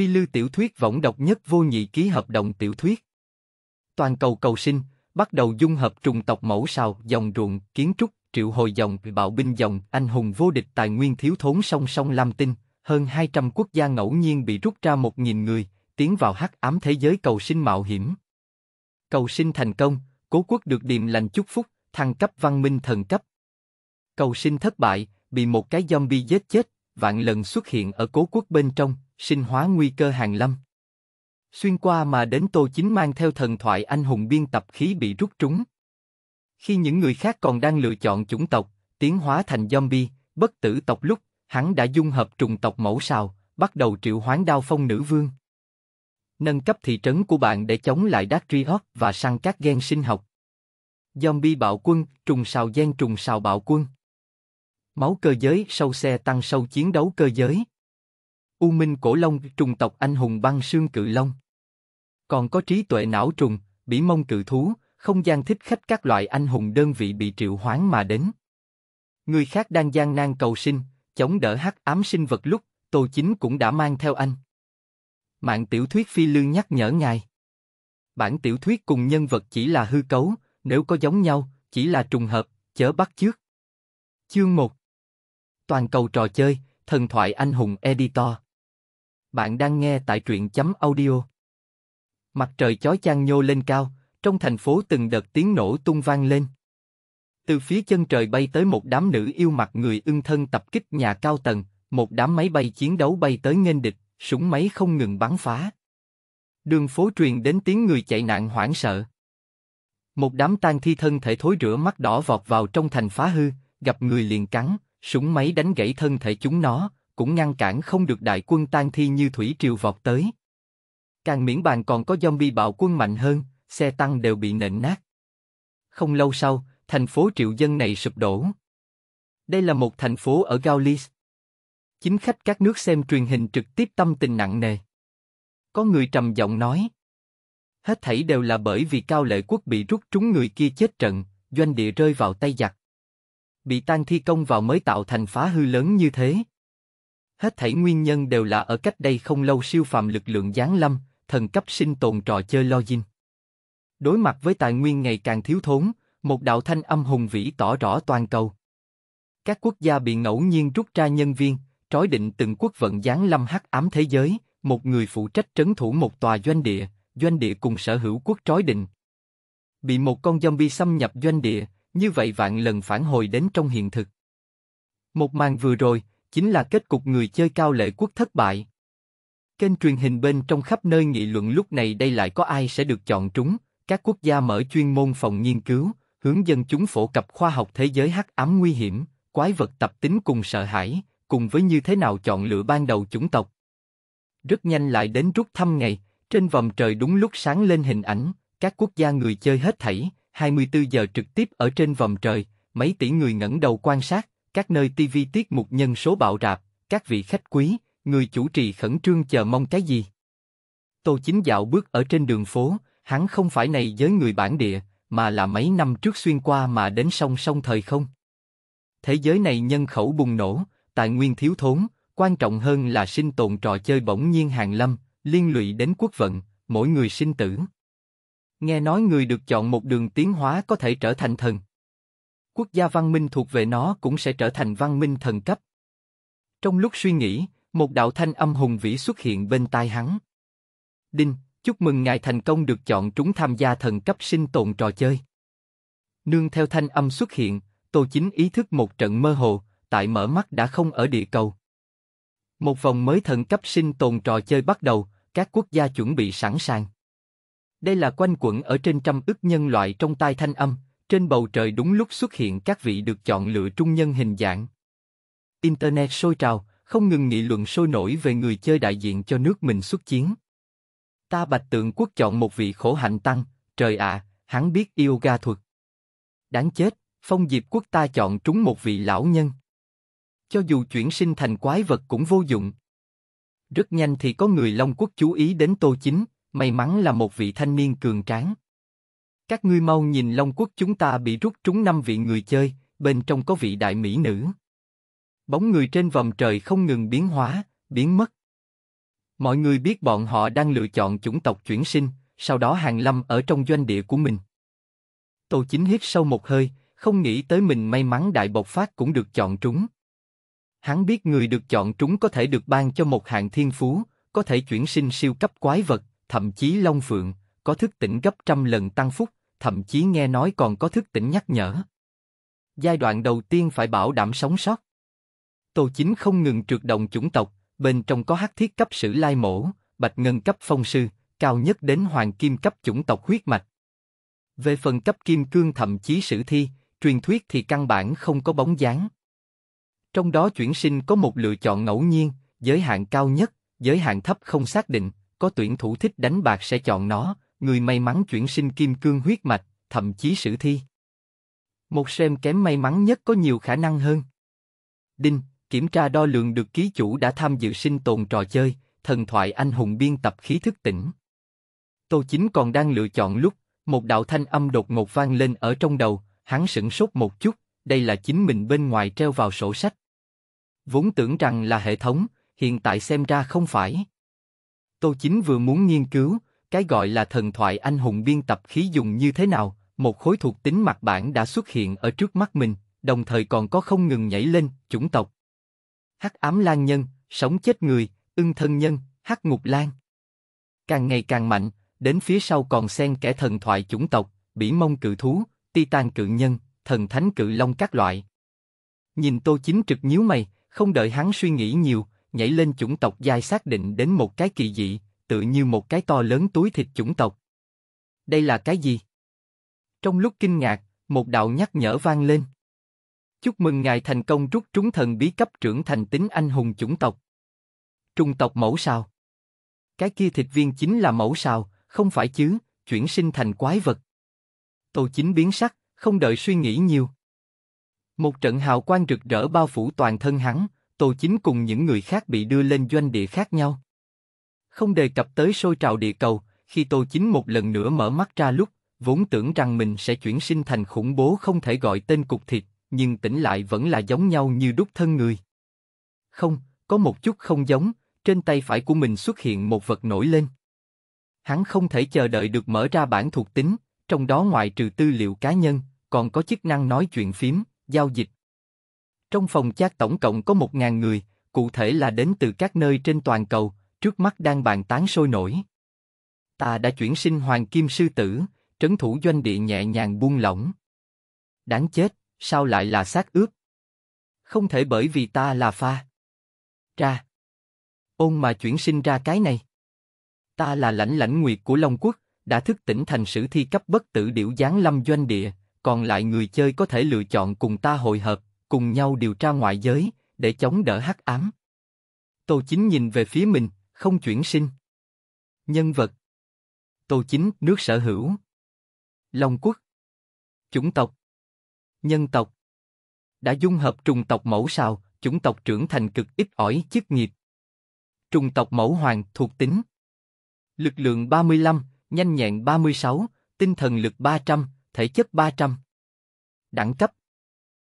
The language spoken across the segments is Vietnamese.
Phi Lưu tiểu thuyết võng độc nhất vô nhị ký hợp đồng tiểu thuyết. Toàn cầu cầu sinh, bắt đầu dung hợp trùng tộc mẫu sao, dòng ruộng, kiến trúc, triệu hồi dòng, bạo binh dòng, anh hùng vô địch tài nguyên thiếu thốn song song Lam Tinh, hơn 200 quốc gia ngẫu nhiên bị rút ra 1.000 người, tiến vào hắc ám thế giới cầu sinh mạo hiểm. Cầu sinh thành công, cố quốc được điềm lành chúc phúc, thăng cấp văn minh thần cấp. Cầu sinh thất bại, bị một cái zombie giết chết, vạn lần xuất hiện ở cố quốc bên trong, sinh hóa nguy cơ hàng lâm. Xuyên qua mà đến Tô Chính mang theo thần thoại anh hùng biên tập khí bị rút trúng. Khi những người khác còn đang lựa chọn chủng tộc, tiến hóa thành zombie, bất tử tộc lúc, hắn đã dung hợp trùng tộc mẫu sao, bắt đầu triệu hoán đao phong nữ vương. Nâng cấp thị trấn của bạn để chống lại Dagriot và săn các gen sinh học. Zombie bạo quân, trùng sào gen trùng sào bạo quân. Máu cơ giới, sâu xe tăng sâu chiến đấu cơ giới. U Minh Cổ Long, trùng tộc anh hùng băng xương cự long. Còn có trí tuệ não trùng, bỉ mông cự thú, không gian thích khách các loại anh hùng đơn vị bị triệu hoán mà đến. Người khác đang gian nan cầu sinh, chống đỡ hắc ám sinh vật lúc, Tô Chính cũng đã mang theo anh. Mạng tiểu thuyết phi lương nhắc nhở ngài. Bản tiểu thuyết cùng nhân vật chỉ là hư cấu, nếu có giống nhau, chỉ là trùng hợp, chớ bắt trước. Chương 1 Toàn cầu trò chơi, thần thoại anh hùng editor. Bạn đang nghe tại truyện chấm audio. Mặt trời chói chang nhô lên cao, trong thành phố từng đợt tiếng nổ tung vang lên. Từ phía chân trời bay tới một đám nữ yêu mặt người ưng thân tập kích nhà cao tầng, một đám máy bay chiến đấu bay tới nghênh địch, súng máy không ngừng bắn phá. Đường phố truyền đến tiếng người chạy nạn hoảng sợ. Một đám tang thi thân thể thối rửa mắt đỏ vọt vào trong thành phá hư, gặp người liền cắn, súng máy đánh gãy thân thể chúng nó, cũng ngăn cản không được đại quân tan thi như thủy triều vọt tới. Càng miễn bàn còn có zombie bạo quân mạnh hơn, xe tăng đều bị nện nát. Không lâu sau, thành phố triệu dân này sụp đổ. Đây là một thành phố ở Gaulis. Chính khách các nước xem truyền hình trực tiếp tâm tình nặng nề. Có người trầm giọng nói. Hết thảy đều là bởi vì cao lệ quốc bị rút trúng người kia chết trận, doanh địa rơi vào tay giặc. Bị tan thi công vào mới tạo thành phá hư lớn như thế, Hết thảy nguyên nhân đều là ở cách đây không lâu siêu phàm lực lượng giáng lâm, thần cấp sinh tồn trò chơi login. Đối mặt với tài nguyên ngày càng thiếu thốn, một đạo thanh âm hùng vĩ tỏ rõ toàn cầu. Các quốc gia bị ngẫu nhiên rút ra nhân viên, trói định từng quốc vận giáng lâm hắc ám thế giới, một người phụ trách trấn thủ một tòa doanh địa, doanh địa cùng sở hữu quốc trói định. Bị một con zombie xâm nhập doanh địa, như vậy vạn lần phản hồi đến trong hiện thực. Một màn vừa rồi, chính là kết cục người chơi cao lệ quốc thất bại. Kênh truyền hình bên trong khắp nơi nghị luận lúc này đây lại có ai sẽ được chọn trúng, các quốc gia mở chuyên môn phòng nghiên cứu, hướng dân chúng phổ cập khoa học thế giới hắc ám nguy hiểm, quái vật tập tính cùng sợ hãi, cùng với như thế nào chọn lựa ban đầu chủng tộc. Rất nhanh lại đến rút thăm ngày, trên vòng trời đúng lúc sáng lên hình ảnh, các quốc gia người chơi hết thảy, 24 giờ trực tiếp ở trên vòng trời, mấy tỷ người ngẩng đầu quan sát, các nơi TV tiết mục nhân số bạo rạp, các vị khách quý, người chủ trì khẩn trương chờ mong cái gì. Tô Chính dạo bước ở trên đường phố, hắn không phải này giới người bản địa, mà là mấy năm trước xuyên qua mà đến song song thời không. Thế giới này nhân khẩu bùng nổ, tài nguyên thiếu thốn, quan trọng hơn là sinh tồn trò chơi bỗng nhiên hàng lâm, liên lụy đến quốc vận, mỗi người sinh tử. Nghe nói người được chọn một đường tiến hóa có thể trở thành thần quốc gia văn minh thuộc về nó cũng sẽ trở thành văn minh thần cấp. Trong lúc suy nghĩ, một đạo thanh âm hùng vĩ xuất hiện bên tai hắn. Đinh, chúc mừng ngài thành công được chọn trúng tham gia thần cấp sinh tồn trò chơi. Nương theo thanh âm xuất hiện, Tô Chính ý thức một trận mơ hồ, tại mở mắt đã không ở địa cầu. Một vòng mới thần cấp sinh tồn trò chơi bắt đầu, các quốc gia chuẩn bị sẵn sàng. Đây là quanh quẩn ở trên trăm ức nhân loại trong tai thanh âm, trên bầu trời đúng lúc xuất hiện các vị được chọn lựa trung nhân hình dạng. Internet sôi trào, không ngừng nghị luận sôi nổi về người chơi đại diện cho nước mình xuất chiến. Ta bạch tượng quốc chọn một vị khổ hạnh tăng, trời ạ, à, hắn biết yoga thuật. Đáng chết, phong diệp quốc ta chọn trúng một vị lão nhân. Cho dù chuyển sinh thành quái vật cũng vô dụng. Rất nhanh thì có người Long Quốc chú ý đến Tô Chính, may mắn là một vị thanh niên cường tráng. Các ngươi mau nhìn Long Quốc chúng ta bị rút trúng năm vị người chơi, bên trong có vị đại mỹ nữ. Bóng người trên vòng trời không ngừng biến hóa, biến mất. Mọi người biết bọn họ đang lựa chọn chủng tộc chuyển sinh, sau đó hàng lâm ở trong doanh địa của mình. Tô Chính hít sâu một hơi, không nghĩ tới mình may mắn đại bộc phát cũng được chọn trúng. Hắn biết người được chọn trúng có thể được ban cho một hạng thiên phú, có thể chuyển sinh siêu cấp quái vật, thậm chí long phượng, có thức tỉnh gấp trăm lần tăng phúc, thậm chí nghe nói còn có thức tỉnh nhắc nhở. Giai đoạn đầu tiên phải bảo đảm sống sót. Tô Chính không ngừng trượt đồng chủng tộc, bên trong có hắc thiết cấp sử lai mổ, bạch ngân cấp phong sư, cao nhất đến hoàng kim cấp chủng tộc huyết mạch. Về phần cấp kim cương thậm chí sử thi, truyền thuyết thì căn bản không có bóng dáng. Trong đó chuyển sinh có một lựa chọn ngẫu nhiên, giới hạn cao nhất, giới hạn thấp không xác định, có tuyển thủ thích đánh bạc sẽ chọn nó, người may mắn chuyển sinh kim cương huyết mạch, thậm chí sử thi. Một xem kém may mắn nhất có nhiều khả năng hơn. Đinh, kiểm tra đo lường được ký chủ đã tham dự sinh tồn trò chơi, thần thoại anh hùng biên tập khí thức tỉnh. Tô Chính còn đang lựa chọn lúc, một đạo thanh âm đột ngột vang lên ở trong đầu, hắn sửng sốt một chút, đây là chính mình bên ngoài treo vào sổ sách. Vốn tưởng rằng là hệ thống, hiện tại xem ra không phải. Tô Chính vừa muốn nghiên cứu, cái gọi là thần thoại anh hùng biên tập khí dùng như thế nào, một khối thuộc tính mặt bản đã xuất hiện ở trước mắt mình, đồng thời còn có không ngừng nhảy lên, chủng tộc. Hắc ám lan nhân, sống chết người, ưng thân nhân, hắc ngục lan. Càng ngày càng mạnh, đến phía sau còn xen kẻ thần thoại chủng tộc, bỉ mông cự thú, titan cự nhân, thần thánh cự long các loại. Nhìn tô chính trực nhíu mày, không đợi hắn suy nghĩ nhiều, nhảy lên chủng tộc giai xác định đến một cái kỳ dị, tự như một cái to lớn túi thịt chủng tộc. Đây là cái gì? Trong lúc kinh ngạc, một đạo nhắc nhở vang lên. Chúc mừng ngài thành công rút trúng thần bí cấp trưởng thành tính anh hùng chủng tộc. Trung tộc mẫu sao? Cái kia thịt viên chính là mẫu sao, không phải chứ, chuyển sinh thành quái vật. Tô chính biến sắc, không đợi suy nghĩ nhiều. Một trận hào quang rực rỡ bao phủ toàn thân hắn, Tô Chính cùng những người khác bị đưa lên doanh địa khác nhau. Không đề cập tới sôi trào địa cầu, khi tôi Chính một lần nữa mở mắt ra lúc, vốn tưởng rằng mình sẽ chuyển sinh thành khủng bố không thể gọi tên cục thịt, nhưng tỉnh lại vẫn là giống nhau như đúc thân người. Không, có một chút không giống, trên tay phải của mình xuất hiện một vật nổi lên. Hắn không thể chờ đợi được mở ra bản thuộc tính, trong đó ngoài trừ tư liệu cá nhân, còn có chức năng nói chuyện phím, giao dịch. Trong phòng chat tổng cộng có 1.000 người, cụ thể là đến từ các nơi trên toàn cầu, trước mắt đang bàn tán sôi nổi. Ta đã chuyển sinh hoàng kim sư tử, trấn thủ doanh địa nhẹ nhàng buông lỏng. Đáng chết, sao lại là xác ướp? Không thể bởi vì ta là pha. Ra. Ôn mà chuyển sinh ra cái này. Ta là lãnh lãnh nguyệt của Long Quốc, đã thức tỉnh thành sử thi cấp bất tử điểu giáng lâm doanh địa, còn lại người chơi có thể lựa chọn cùng ta hội hợp, cùng nhau điều tra ngoại giới, để chống đỡ hắc ám. Tô Chính nhìn về phía mình, không chuyển sinh. Nhân vật Tô chính, nước sở hữu. Long quốc Chủng tộc Nhân tộc Đã dung hợp trùng tộc mẫu sao, chủng tộc trưởng thành cực ít ỏi chức nghiệp. Trùng tộc mẫu hoàng thuộc tính Lực lượng 35, nhanh nhẹn 36, tinh thần lực 300, thể chất 300. Đẳng cấp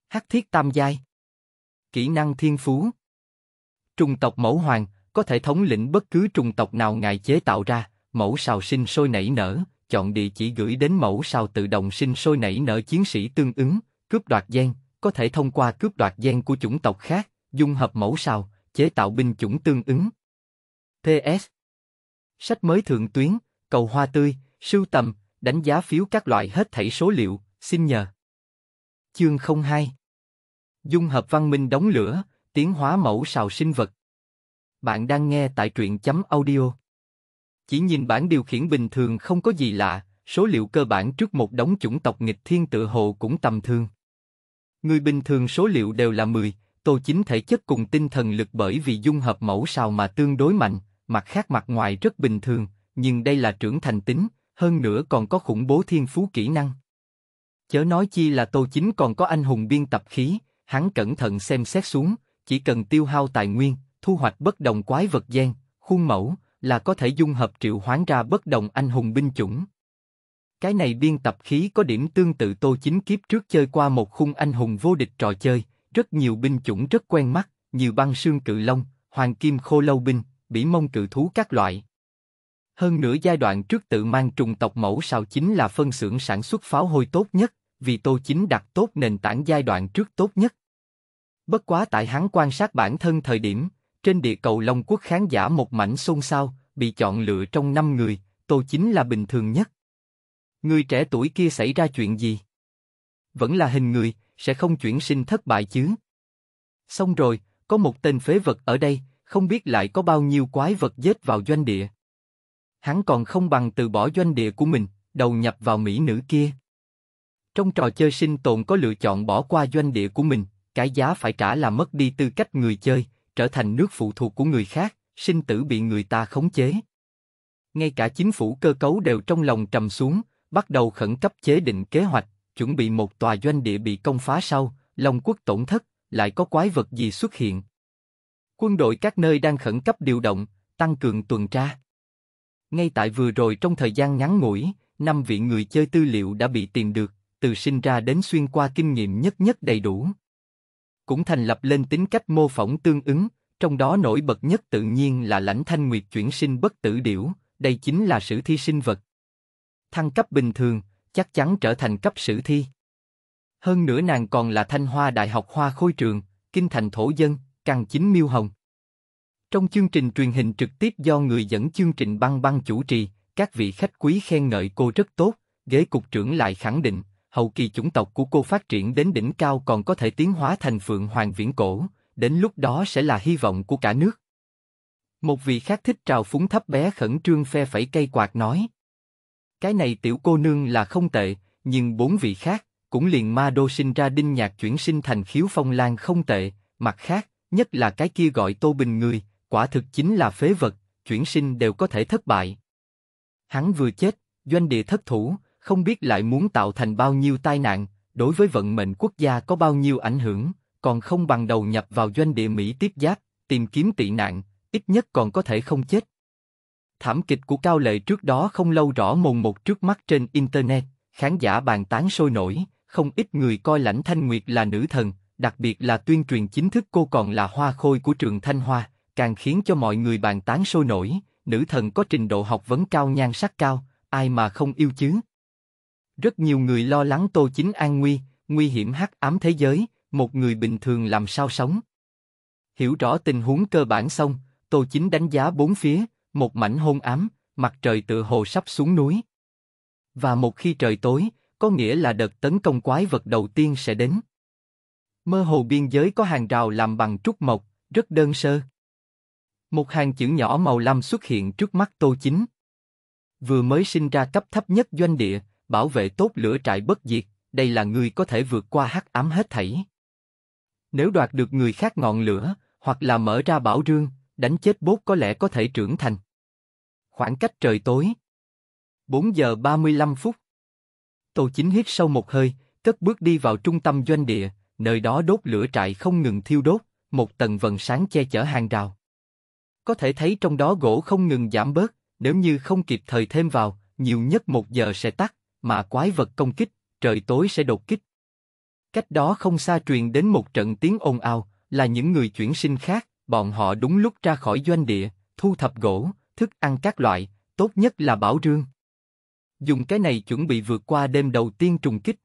Hắc thiết tam giai Kỹ năng thiên phú Trùng tộc mẫu hoàng, có thể thống lĩnh bất cứ trùng tộc nào ngài chế tạo ra, mẫu sào sinh sôi nảy nở, chọn địa chỉ gửi đến mẫu sào tự động sinh sôi nảy nở chiến sĩ tương ứng, cướp đoạt gen, có thể thông qua cướp đoạt gen của chủng tộc khác, dung hợp mẫu sào, chế tạo binh chủng tương ứng. ts Sách mới thượng tuyến, cầu hoa tươi, sưu tầm, đánh giá phiếu các loại hết thảy số liệu, xin nhờ. Chương 02 Dung hợp văn minh đóng lửa, tiến hóa mẫu sào sinh vật bạn đang nghe tại truyện chấm audio. Chỉ nhìn bản điều khiển bình thường không có gì lạ, số liệu cơ bản trước một đống chủng tộc nghịch thiên tự hồ cũng tầm thường. Người bình thường số liệu đều là 10, tô chính thể chất cùng tinh thần lực bởi vì dung hợp mẫu sao mà tương đối mạnh, mặt khác mặt ngoài rất bình thường, nhưng đây là trưởng thành tính, hơn nữa còn có khủng bố thiên phú kỹ năng. Chớ nói chi là tô chính còn có anh hùng biên tập khí, hắn cẩn thận xem xét xuống, chỉ cần tiêu hao tài nguyên, thu hoạch bất đồng quái vật gen, khuôn mẫu, là có thể dung hợp triệu hoán ra bất đồng anh hùng binh chủng. Cái này biên tập khí có điểm tương tự tô chính kiếp trước chơi qua một khung anh hùng vô địch trò chơi, rất nhiều binh chủng rất quen mắt, nhiều băng xương cự long, hoàng kim khô lâu binh, bỉ mông cự thú các loại. Hơn nửa giai đoạn trước tự mang trùng tộc mẫu sao chính là phân xưởng sản xuất pháo hôi tốt nhất, vì tô chính đặt tốt nền tảng giai đoạn trước tốt nhất. Bất quá tại hắn quan sát bản thân thời điểm, trên địa cầu Long Quốc khán giả một mảnh xôn xao, bị chọn lựa trong năm người, tôi chính là bình thường nhất. Người trẻ tuổi kia xảy ra chuyện gì? Vẫn là hình người, sẽ không chuyển sinh thất bại chứ. Xong rồi, có một tên phế vật ở đây, không biết lại có bao nhiêu quái vật dết vào doanh địa. Hắn còn không bằng từ bỏ doanh địa của mình, đầu nhập vào mỹ nữ kia. Trong trò chơi sinh tồn có lựa chọn bỏ qua doanh địa của mình, cái giá phải trả là mất đi tư cách người chơi, trở thành nước phụ thuộc của người khác, sinh tử bị người ta khống chế. Ngay cả chính phủ cơ cấu đều trong lòng trầm xuống, bắt đầu khẩn cấp chế định kế hoạch, chuẩn bị một tòa doanh địa bị công phá sau, Lòng quốc tổn thất, lại có quái vật gì xuất hiện. Quân đội các nơi đang khẩn cấp điều động, tăng cường tuần tra. Ngay tại vừa rồi trong thời gian ngắn ngủi, năm vị người chơi tư liệu đã bị tìm được, từ sinh ra đến xuyên qua kinh nghiệm nhất nhất đầy đủ cũng thành lập lên tính cách mô phỏng tương ứng, trong đó nổi bật nhất tự nhiên là lãnh thanh nguyệt chuyển sinh bất tử điểu, đây chính là sử thi sinh vật. Thăng cấp bình thường, chắc chắn trở thành cấp sử thi. Hơn nữa nàng còn là thanh hoa đại học hoa khôi trường, kinh thành thổ dân, càng chính miêu hồng. Trong chương trình truyền hình trực tiếp do người dẫn chương trình băng băng chủ trì, các vị khách quý khen ngợi cô rất tốt, ghế cục trưởng lại khẳng định, hậu kỳ chủng tộc của cô phát triển đến đỉnh cao còn có thể tiến hóa thành phượng hoàng viễn cổ, đến lúc đó sẽ là hy vọng của cả nước. Một vị khác thích trào phúng thấp bé khẩn trương phe phẩy cây quạt nói. Cái này tiểu cô nương là không tệ, nhưng bốn vị khác, cũng liền ma đô sinh ra đinh nhạc chuyển sinh thành khiếu phong lan không tệ, mặt khác, nhất là cái kia gọi tô bình người, quả thực chính là phế vật, chuyển sinh đều có thể thất bại. Hắn vừa chết, doanh địa thất thủ, không biết lại muốn tạo thành bao nhiêu tai nạn, đối với vận mệnh quốc gia có bao nhiêu ảnh hưởng, còn không bằng đầu nhập vào doanh địa Mỹ tiếp giáp, tìm kiếm tị nạn, ít nhất còn có thể không chết. Thảm kịch của Cao Lệ trước đó không lâu rõ mồn một trước mắt trên Internet, khán giả bàn tán sôi nổi, không ít người coi lãnh thanh nguyệt là nữ thần, đặc biệt là tuyên truyền chính thức cô còn là hoa khôi của trường Thanh Hoa, càng khiến cho mọi người bàn tán sôi nổi, nữ thần có trình độ học vấn cao nhan sắc cao, ai mà không yêu chứ. Rất nhiều người lo lắng Tô Chính an nguy, nguy hiểm hắc ám thế giới, một người bình thường làm sao sống. Hiểu rõ tình huống cơ bản xong, Tô Chính đánh giá bốn phía, một mảnh hôn ám, mặt trời tự hồ sắp xuống núi. Và một khi trời tối, có nghĩa là đợt tấn công quái vật đầu tiên sẽ đến. Mơ hồ biên giới có hàng rào làm bằng trúc mộc, rất đơn sơ. Một hàng chữ nhỏ màu lam xuất hiện trước mắt Tô Chính. Vừa mới sinh ra cấp thấp nhất doanh địa, bảo vệ tốt lửa trại bất diệt, đây là người có thể vượt qua hắc ám hết thảy. Nếu đoạt được người khác ngọn lửa, hoặc là mở ra bảo rương, đánh chết bốt có lẽ có thể trưởng thành. Khoảng cách trời tối. 4 giờ 35 phút. Tô Chính hít sâu một hơi, cất bước đi vào trung tâm doanh địa, nơi đó đốt lửa trại không ngừng thiêu đốt, một tầng vần sáng che chở hàng rào. Có thể thấy trong đó gỗ không ngừng giảm bớt, nếu như không kịp thời thêm vào, nhiều nhất một giờ sẽ tắt, mà quái vật công kích, trời tối sẽ đột kích. Cách đó không xa truyền đến một trận tiếng ồn ào, là những người chuyển sinh khác, bọn họ đúng lúc ra khỏi doanh địa, thu thập gỗ, thức ăn các loại, tốt nhất là bảo rương. Dùng cái này chuẩn bị vượt qua đêm đầu tiên trùng kích.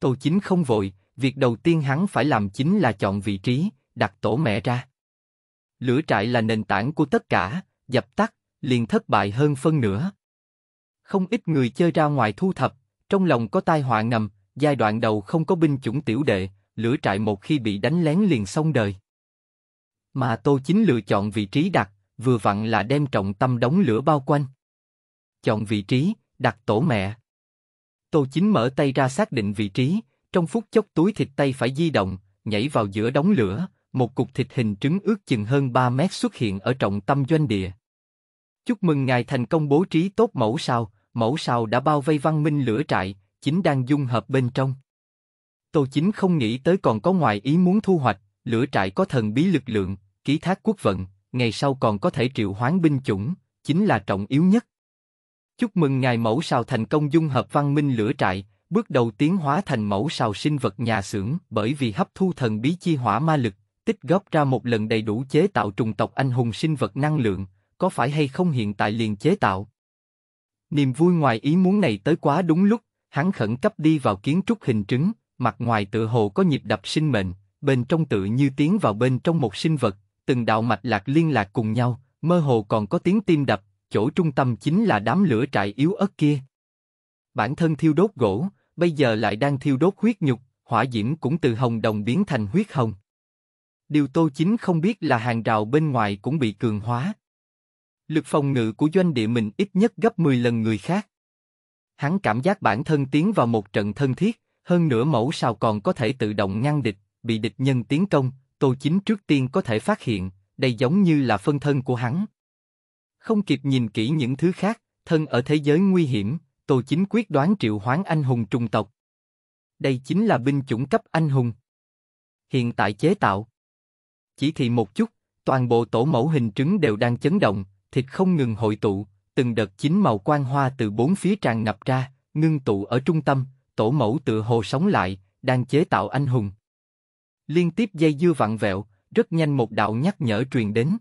Tô chính không vội, việc đầu tiên hắn phải làm chính là chọn vị trí, đặt tổ mẹ ra. Lửa trại là nền tảng của tất cả, dập tắt, liền thất bại hơn phân nửa, không ít người chơi ra ngoài thu thập, trong lòng có tai họa ngầm, giai đoạn đầu không có binh chủng tiểu đệ, lửa trại một khi bị đánh lén liền xong đời. Mà Tô Chính lựa chọn vị trí đặt, vừa vặn là đem trọng tâm đóng lửa bao quanh. Chọn vị trí, đặt tổ mẹ. Tô Chính mở tay ra xác định vị trí, trong phút chốc túi thịt tay phải di động, nhảy vào giữa đóng lửa, một cục thịt hình trứng ước chừng hơn 3 mét xuất hiện ở trọng tâm doanh địa. Chúc mừng ngài thành công bố trí tốt mẫu sao, mẫu sao đã bao vây văn minh lửa trại, chính đang dung hợp bên trong. Tô Chính không nghĩ tới còn có ngoài ý muốn thu hoạch, lửa trại có thần bí lực lượng, ký thác quốc vận, ngày sau còn có thể triệu hoán binh chủng, chính là trọng yếu nhất. Chúc mừng ngài mẫu sao thành công dung hợp văn minh lửa trại, bước đầu tiến hóa thành mẫu sao sinh vật nhà xưởng bởi vì hấp thu thần bí chi hỏa ma lực, tích góp ra một lần đầy đủ chế tạo trùng tộc anh hùng sinh vật năng lượng, có phải hay không hiện tại liền chế tạo? Niềm vui ngoài ý muốn này tới quá đúng lúc, hắn khẩn cấp đi vào kiến trúc hình trứng, mặt ngoài tựa hồ có nhịp đập sinh mệnh, bên trong tự như tiến vào bên trong một sinh vật, từng đạo mạch lạc liên lạc cùng nhau, mơ hồ còn có tiếng tim đập, chỗ trung tâm chính là đám lửa trại yếu ớt kia. Bản thân thiêu đốt gỗ, bây giờ lại đang thiêu đốt huyết nhục, hỏa diễm cũng từ hồng đồng biến thành huyết hồng. Điều Tô Chính không biết là hàng rào bên ngoài cũng bị cường hóa lực phòng ngự của doanh địa mình ít nhất gấp 10 lần người khác. Hắn cảm giác bản thân tiến vào một trận thân thiết, hơn nữa mẫu sao còn có thể tự động ngăn địch, bị địch nhân tiến công, Tô Chính trước tiên có thể phát hiện, đây giống như là phân thân của hắn. Không kịp nhìn kỹ những thứ khác, thân ở thế giới nguy hiểm, Tô Chính quyết đoán triệu hoán anh hùng trung tộc. Đây chính là binh chủng cấp anh hùng. Hiện tại chế tạo. Chỉ thì một chút, toàn bộ tổ mẫu hình trứng đều đang chấn động, thịt không ngừng hội tụ, từng đợt chín màu quang hoa từ bốn phía tràn ngập ra, ngưng tụ ở trung tâm, tổ mẫu tự hồ sống lại, đang chế tạo anh hùng. Liên tiếp dây dưa vặn vẹo, rất nhanh một đạo nhắc nhở truyền đến.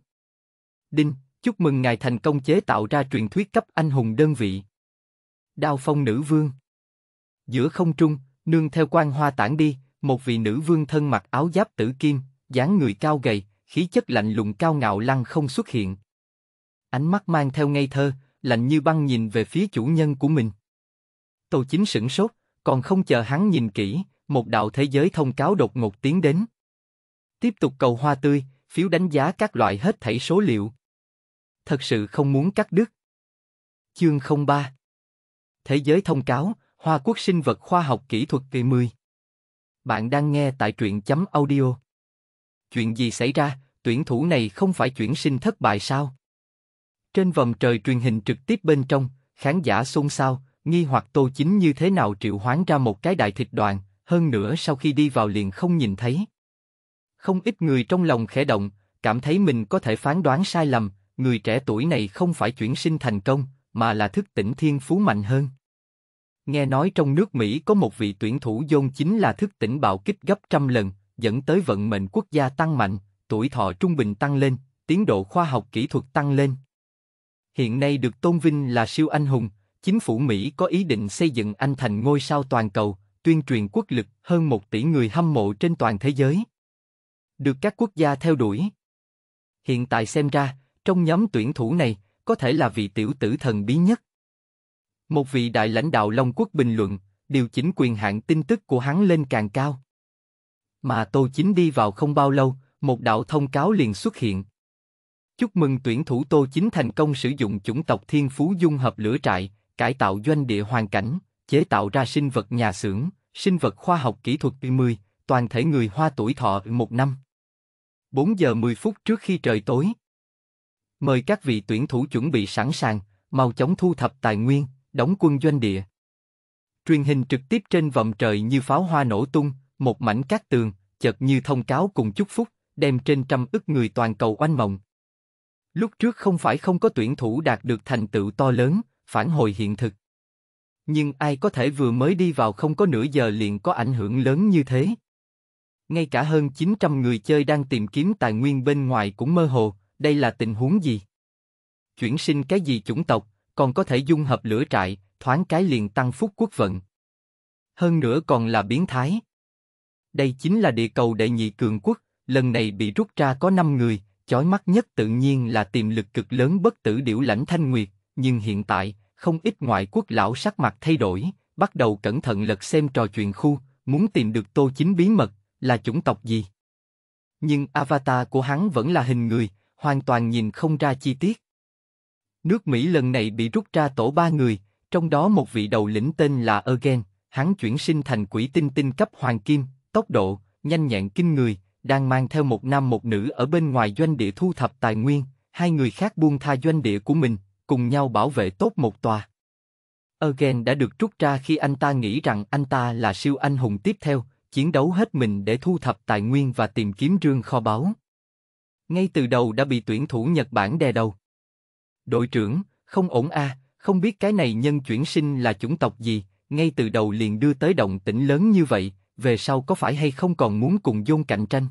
Đinh, chúc mừng ngài thành công chế tạo ra truyền thuyết cấp anh hùng đơn vị. Đao phong nữ vương. Giữa không trung, nương theo quang hoa tản đi, một vị nữ vương thân mặc áo giáp tử kim, dáng người cao gầy, khí chất lạnh lùng cao ngạo lăng không xuất hiện ánh mắt mang theo ngây thơ, lạnh như băng nhìn về phía chủ nhân của mình. Tô Chính sửng sốt, còn không chờ hắn nhìn kỹ, một đạo thế giới thông cáo đột ngột tiến đến. Tiếp tục cầu hoa tươi, phiếu đánh giá các loại hết thảy số liệu. Thật sự không muốn cắt đứt. Chương 03 Thế giới thông cáo, Hoa quốc sinh vật khoa học kỹ thuật kỳ 10 Bạn đang nghe tại truyện chấm audio. Chuyện gì xảy ra, tuyển thủ này không phải chuyển sinh thất bại sao? Trên vòng trời truyền hình trực tiếp bên trong, khán giả xôn xao, nghi hoặc Tô Chính như thế nào triệu hoán ra một cái đại thịt đoàn, hơn nữa sau khi đi vào liền không nhìn thấy. Không ít người trong lòng khẽ động, cảm thấy mình có thể phán đoán sai lầm, người trẻ tuổi này không phải chuyển sinh thành công, mà là thức tỉnh thiên phú mạnh hơn. Nghe nói trong nước Mỹ có một vị tuyển thủ dôn chính là thức tỉnh bạo kích gấp trăm lần, dẫn tới vận mệnh quốc gia tăng mạnh, tuổi thọ trung bình tăng lên, tiến độ khoa học kỹ thuật tăng lên hiện nay được tôn vinh là siêu anh hùng, chính phủ Mỹ có ý định xây dựng anh thành ngôi sao toàn cầu, tuyên truyền quốc lực hơn một tỷ người hâm mộ trên toàn thế giới. Được các quốc gia theo đuổi. Hiện tại xem ra, trong nhóm tuyển thủ này, có thể là vị tiểu tử thần bí nhất. Một vị đại lãnh đạo Long Quốc bình luận, điều chỉnh quyền hạn tin tức của hắn lên càng cao. Mà Tô Chính đi vào không bao lâu, một đạo thông cáo liền xuất hiện. Chúc mừng tuyển thủ Tô Chính thành công sử dụng chủng tộc thiên phú dung hợp lửa trại, cải tạo doanh địa hoàn cảnh, chế tạo ra sinh vật nhà xưởng, sinh vật khoa học kỹ thuật 10, toàn thể người Hoa tuổi thọ một năm. 4 giờ 10 phút trước khi trời tối. Mời các vị tuyển thủ chuẩn bị sẵn sàng, mau chóng thu thập tài nguyên, đóng quân doanh địa. Truyền hình trực tiếp trên vòng trời như pháo hoa nổ tung, một mảnh cát tường, chợt như thông cáo cùng chúc phúc, đem trên trăm ức người toàn cầu oanh mộng. Lúc trước không phải không có tuyển thủ đạt được thành tựu to lớn, phản hồi hiện thực. Nhưng ai có thể vừa mới đi vào không có nửa giờ liền có ảnh hưởng lớn như thế? Ngay cả hơn 900 người chơi đang tìm kiếm tài nguyên bên ngoài cũng mơ hồ, đây là tình huống gì? Chuyển sinh cái gì chủng tộc, còn có thể dung hợp lửa trại, thoáng cái liền tăng phúc quốc vận. Hơn nữa còn là biến thái. Đây chính là địa cầu đệ nhị cường quốc, lần này bị rút ra có 5 người, chói mắt nhất tự nhiên là tiềm lực cực lớn bất tử điểu lãnh thanh nguyệt, nhưng hiện tại, không ít ngoại quốc lão sắc mặt thay đổi, bắt đầu cẩn thận lật xem trò chuyện khu, muốn tìm được tô chính bí mật, là chủng tộc gì. Nhưng avatar của hắn vẫn là hình người, hoàn toàn nhìn không ra chi tiết. Nước Mỹ lần này bị rút ra tổ ba người, trong đó một vị đầu lĩnh tên là Ergen, hắn chuyển sinh thành quỷ tinh tinh cấp hoàng kim, tốc độ, nhanh nhẹn kinh người, đang mang theo một nam một nữ ở bên ngoài doanh địa thu thập tài nguyên, hai người khác buông tha doanh địa của mình, cùng nhau bảo vệ tốt một tòa. Ergen đã được rút ra khi anh ta nghĩ rằng anh ta là siêu anh hùng tiếp theo, chiến đấu hết mình để thu thập tài nguyên và tìm kiếm rương kho báu. Ngay từ đầu đã bị tuyển thủ Nhật Bản đè đầu. Đội trưởng, không ổn a, à, không biết cái này nhân chuyển sinh là chủng tộc gì, ngay từ đầu liền đưa tới động tĩnh lớn như vậy, về sau có phải hay không còn muốn cùng Dôn cạnh tranh?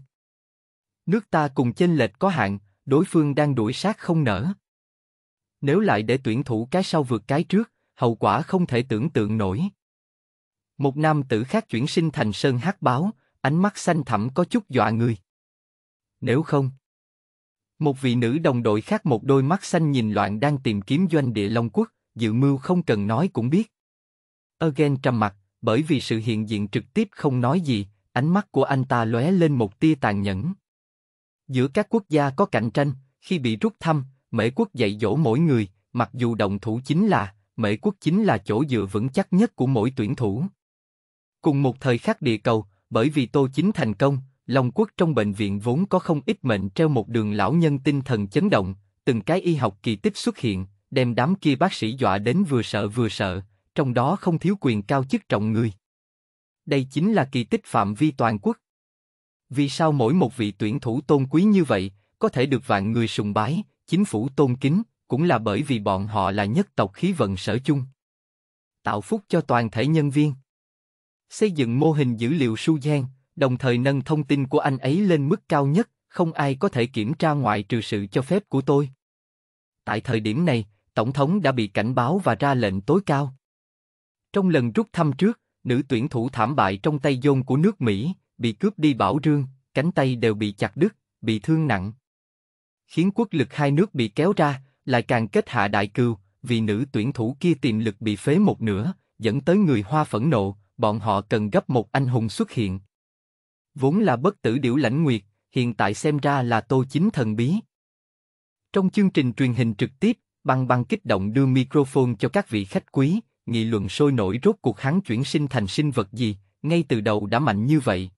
Nước ta cùng chênh lệch có hạn, đối phương đang đuổi sát không nở. Nếu lại để tuyển thủ cái sau vượt cái trước, hậu quả không thể tưởng tượng nổi. Một nam tử khác chuyển sinh thành sơn hát báo, ánh mắt xanh thẳm có chút dọa người. Nếu không, một vị nữ đồng đội khác một đôi mắt xanh nhìn loạn đang tìm kiếm doanh địa Long Quốc, dự mưu không cần nói cũng biết. Ergen trầm mặt, bởi vì sự hiện diện trực tiếp không nói gì, ánh mắt của anh ta lóe lên một tia tàn nhẫn. Giữa các quốc gia có cạnh tranh, khi bị rút thăm, mễ quốc dạy dỗ mỗi người, mặc dù động thủ chính là, mễ quốc chính là chỗ dựa vững chắc nhất của mỗi tuyển thủ. Cùng một thời khắc địa cầu, bởi vì Tô Chính thành công, Long Quốc trong bệnh viện vốn có không ít mệnh treo một đường lão nhân tinh thần chấn động, từng cái y học kỳ tích xuất hiện, đem đám kia bác sĩ dọa đến vừa sợ vừa sợ, trong đó không thiếu quyền cao chức trọng người. Đây chính là kỳ tích phạm vi toàn quốc. Vì sao mỗi một vị tuyển thủ tôn quý như vậy, có thể được vạn người sùng bái, chính phủ tôn kính, cũng là bởi vì bọn họ là nhất tộc khí vận sở chung. Tạo phúc cho toàn thể nhân viên. Xây dựng mô hình dữ liệu su gen, đồng thời nâng thông tin của anh ấy lên mức cao nhất, không ai có thể kiểm tra ngoại trừ sự cho phép của tôi. Tại thời điểm này, Tổng thống đã bị cảnh báo và ra lệnh tối cao. Trong lần rút thăm trước, nữ tuyển thủ thảm bại trong tay dôn của nước Mỹ, bị cướp đi bảo rương, cánh tay đều bị chặt đứt, bị thương nặng. Khiến quốc lực hai nước bị kéo ra, lại càng kết hạ đại cừu, vì nữ tuyển thủ kia tiềm lực bị phế một nửa, dẫn tới người Hoa phẫn nộ, bọn họ cần gấp một anh hùng xuất hiện. Vốn là bất tử điểu lãnh nguyệt, hiện tại xem ra là tô chính thần bí. Trong chương trình truyền hình trực tiếp, băng băng kích động đưa microphone cho các vị khách quý, nghị luận sôi nổi rốt cuộc hắn chuyển sinh thành sinh vật gì, ngay từ đầu đã mạnh như vậy.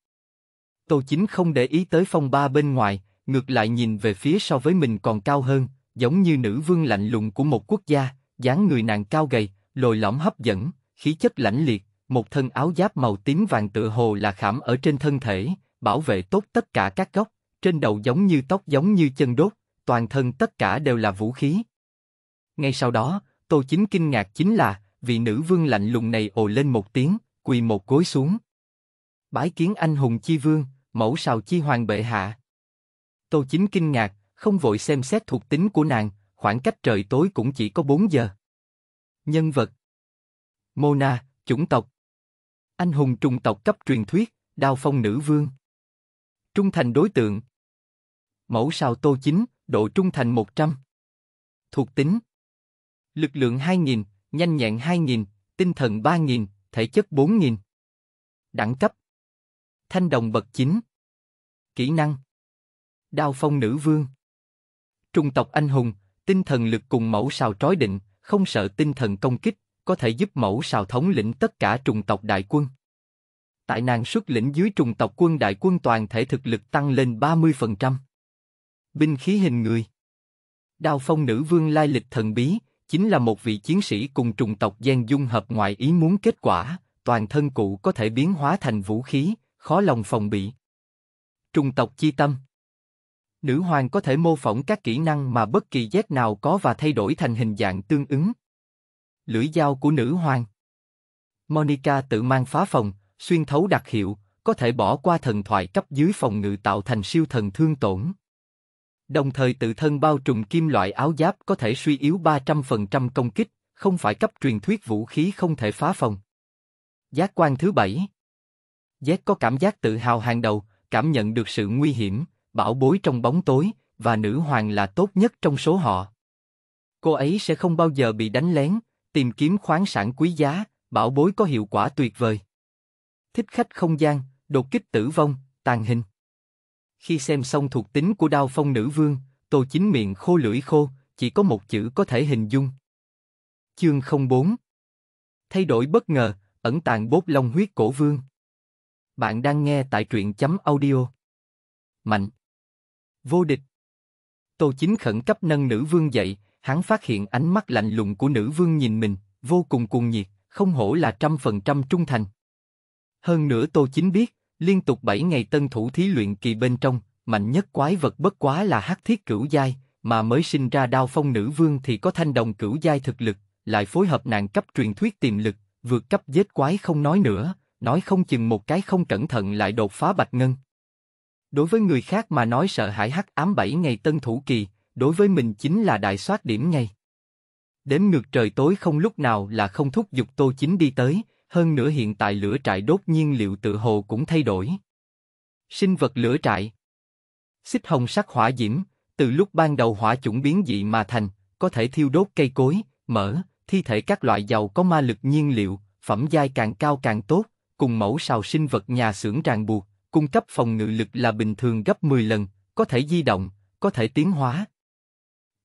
Tô Chính không để ý tới phong ba bên ngoài, ngược lại nhìn về phía so với mình còn cao hơn, giống như nữ vương lạnh lùng của một quốc gia, dáng người nàng cao gầy, lồi lõm hấp dẫn, khí chất lãnh liệt, một thân áo giáp màu tím vàng tựa hồ là khảm ở trên thân thể, bảo vệ tốt tất cả các góc, trên đầu giống như tóc giống như chân đốt, toàn thân tất cả đều là vũ khí. Ngay sau đó, Tô Chính kinh ngạc chính là, vị nữ vương lạnh lùng này ồ lên một tiếng, quỳ một gối xuống. Bái kiến anh hùng chi vương, mẫu sào chi hoàng bệ hạ. Tô Chính kinh ngạc, không vội xem xét thuộc tính của nàng, khoảng cách trời tối cũng chỉ có 4 giờ. Nhân vật Mona, chủng tộc Anh hùng trùng tộc cấp truyền thuyết, đao phong nữ vương Trung thành đối tượng Mẫu sào tô chính, độ trung thành 100 Thuộc tính Lực lượng 2000, nhanh nhẹn 2.000, tinh thần 3.000, thể chất 4.000. Đẳng cấp Thanh đồng bậc 9 Kỹ năng Đao phong nữ vương Trung tộc anh hùng, tinh thần lực cùng mẫu sào trói định, không sợ tinh thần công kích, có thể giúp mẫu sào thống lĩnh tất cả trùng tộc đại quân. Tại nàng xuất lĩnh dưới trùng tộc quân đại quân toàn thể thực lực tăng lên 30%. Binh khí hình người Đao phong nữ vương lai lịch thần bí, chính là một vị chiến sĩ cùng trùng tộc gian dung hợp ngoại ý muốn kết quả, toàn thân cụ có thể biến hóa thành vũ khí, khó lòng phòng bị. Trùng tộc chi tâm Nữ hoàng có thể mô phỏng các kỹ năng mà bất kỳ giác nào có và thay đổi thành hình dạng tương ứng. Lưỡi dao của nữ hoàng Monica tự mang phá phòng, xuyên thấu đặc hiệu, có thể bỏ qua thần thoại cấp dưới phòng ngự tạo thành siêu thần thương tổn. Đồng thời tự thân bao trùm kim loại áo giáp có thể suy yếu 300% công kích, không phải cấp truyền thuyết vũ khí không thể phá phòng. Giác quan thứ bảy Z có cảm giác tự hào hàng đầu, cảm nhận được sự nguy hiểm, bảo bối trong bóng tối, và nữ hoàng là tốt nhất trong số họ. Cô ấy sẽ không bao giờ bị đánh lén, tìm kiếm khoáng sản quý giá, bảo bối có hiệu quả tuyệt vời. Thích khách không gian, đột kích tử vong, tàn hình. Khi xem xong thuộc tính của đao phong nữ vương, Tô Chính miệng khô lưỡi khô, chỉ có một chữ có thể hình dung. Chương 04 Thay đổi bất ngờ, ẩn tàng bốt long huyết cổ vương. Bạn đang nghe tại truyện chấm audio. Mạnh Vô địch Tô Chính khẩn cấp nâng nữ vương dậy, hắn phát hiện ánh mắt lạnh lùng của nữ vương nhìn mình, vô cùng cuồng nhiệt, không hổ là trăm phần trăm trung thành. Hơn nữa Tô Chính biết, Liên tục 7 ngày tân thủ thí luyện kỳ bên trong, mạnh nhất quái vật bất quá là hắc thiết cửu giai, mà mới sinh ra đao phong nữ vương thì có thanh đồng cửu giai thực lực, lại phối hợp nàng cấp truyền thuyết tiềm lực, vượt cấp giết quái không nói nữa, nói không chừng một cái không cẩn thận lại đột phá bạch ngân. Đối với người khác mà nói sợ hãi hắc ám 7 ngày tân thủ kỳ, đối với mình chính là đại soát điểm ngay. Đếm ngược trời tối không lúc nào là không thúc giục Tô Chính đi tới, hơn nữa hiện tại lửa trại đốt nhiên liệu tự hồ cũng thay đổi. Sinh vật lửa trại Xích hồng sắc hỏa diễm, từ lúc ban đầu hỏa chủng biến dị mà thành, có thể thiêu đốt cây cối, mỡ, thi thể các loại giàu có ma lực nhiên liệu, phẩm giai càng cao càng tốt, cùng mẫu sào sinh vật nhà xưởng ràng buộc, cung cấp phòng ngự lực là bình thường gấp 10 lần, có thể di động, có thể tiến hóa.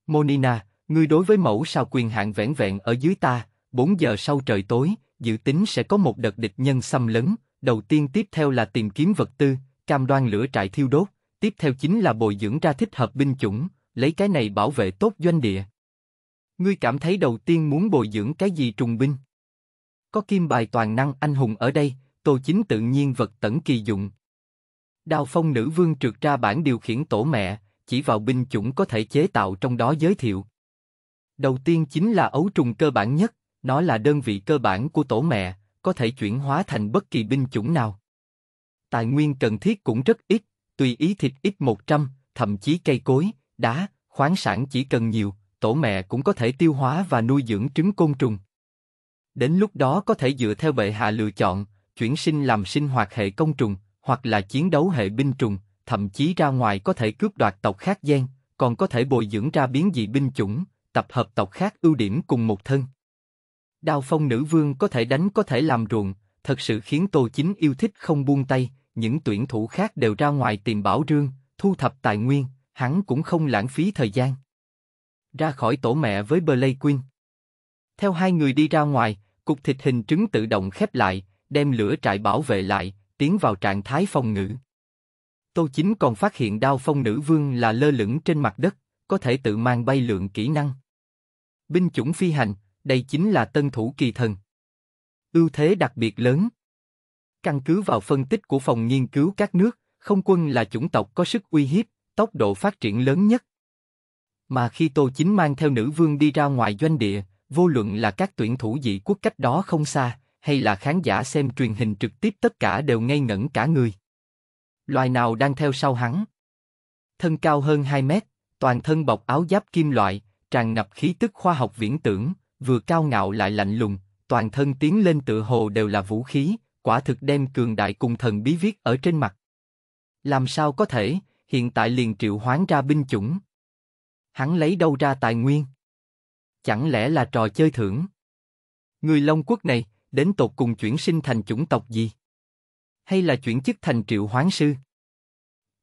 Monina, ngươi đối với mẫu sào quyền hạn vẹn vẹn ở dưới ta, 4 giờ sau trời tối, dự tính sẽ có một đợt địch nhân xâm lấn, đầu tiên tiếp theo là tìm kiếm vật tư, cam đoan lửa trại thiêu đốt, tiếp theo chính là bồi dưỡng ra thích hợp binh chủng, lấy cái này bảo vệ tốt doanh địa. Ngươi cảm thấy đầu tiên muốn bồi dưỡng cái gì trùng binh? Có kim bài toàn năng anh hùng ở đây, tô chính tự nhiên vật tẩn kỳ dụng. Đào phong nữ vương trượt ra bản điều khiển tổ mẹ, chỉ vào binh chủng có thể chế tạo trong đó giới thiệu. Đầu tiên chính là ấu trùng cơ bản nhất, nó là đơn vị cơ bản của tổ mẹ, có thể chuyển hóa thành bất kỳ binh chủng nào. Tài nguyên cần thiết cũng rất ít, tùy ý thịt ít 100, thậm chí cây cối, đá, khoáng sản chỉ cần nhiều, tổ mẹ cũng có thể tiêu hóa và nuôi dưỡng trứng côn trùng. Đến lúc đó có thể dựa theo bệ hạ lựa chọn, chuyển sinh làm sinh hoạt hệ công trùng, hoặc là chiến đấu hệ binh trùng, thậm chí ra ngoài có thể cướp đoạt tộc khác gian, còn có thể bồi dưỡng ra biến dị binh chủng, tập hợp tộc khác ưu điểm cùng một thân. Đao phong nữ vương có thể đánh có thể làm ruộng, thật sự khiến Tô Chính yêu thích không buông tay, những tuyển thủ khác đều ra ngoài tìm bảo rương, thu thập tài nguyên, hắn cũng không lãng phí thời gian. Ra khỏi tổ mẹ với Blay Queen. Theo hai người đi ra ngoài, cục thịt hình trứng tự động khép lại, đem lửa trại bảo vệ lại, tiến vào trạng thái phòng ngự. Tô Chính còn phát hiện đao phong nữ vương là lơ lửng trên mặt đất, có thể tự mang bay lượng kỹ năng. Binh chủng phi hành, đây chính là tân thủ kỳ thần. Ưu thế đặc biệt lớn. Căn cứ vào phân tích của phòng nghiên cứu các nước, không quân là chủng tộc có sức uy hiếp, tốc độ phát triển lớn nhất. Mà khi Tô Chính mang theo nữ vương đi ra ngoài doanh địa, vô luận là các tuyển thủ dị quốc cách đó không xa, hay là khán giả xem truyền hình trực tiếp tất cả đều ngây ngẩn cả người. Loài nào đang theo sau hắn? Thân cao hơn 2 mét, toàn thân bọc áo giáp kim loại, tràn ngập khí tức khoa học viễn tưởng, vừa cao ngạo lại lạnh lùng, toàn thân tiến lên tựa hồ đều là vũ khí, quả thực đem cường đại cùng thần bí viết ở trên mặt. Làm sao có thể, hiện tại liền triệu hoán ra binh chủng. Hắn lấy đâu ra tài nguyên? Chẳng lẽ là trò chơi thưởng? Người Long Quốc này, đến tột cùng chuyển sinh thành chủng tộc gì? Hay là chuyển chức thành triệu hoán sư?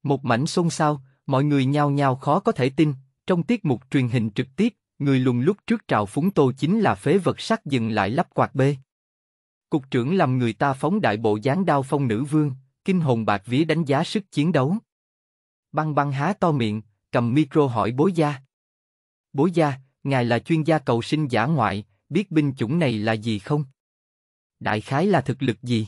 Một mảnh xôn xao, mọi người nhao nhao khó có thể tin, trong tiết mục truyền hình trực tiếp, người lùng lúc trước trào phúng tô chính là phế vật sắc dừng lại lắp quạt bê. Cục trưởng làm người ta phóng đại bộ dáng đao phong nữ vương, kinh hồn bạc vía đánh giá sức chiến đấu. Băng băng há to miệng, cầm micro hỏi bối gia. Bối gia, ngài là chuyên gia cầu sinh giả ngoại, biết binh chủng này là gì không? Đại khái là thực lực gì?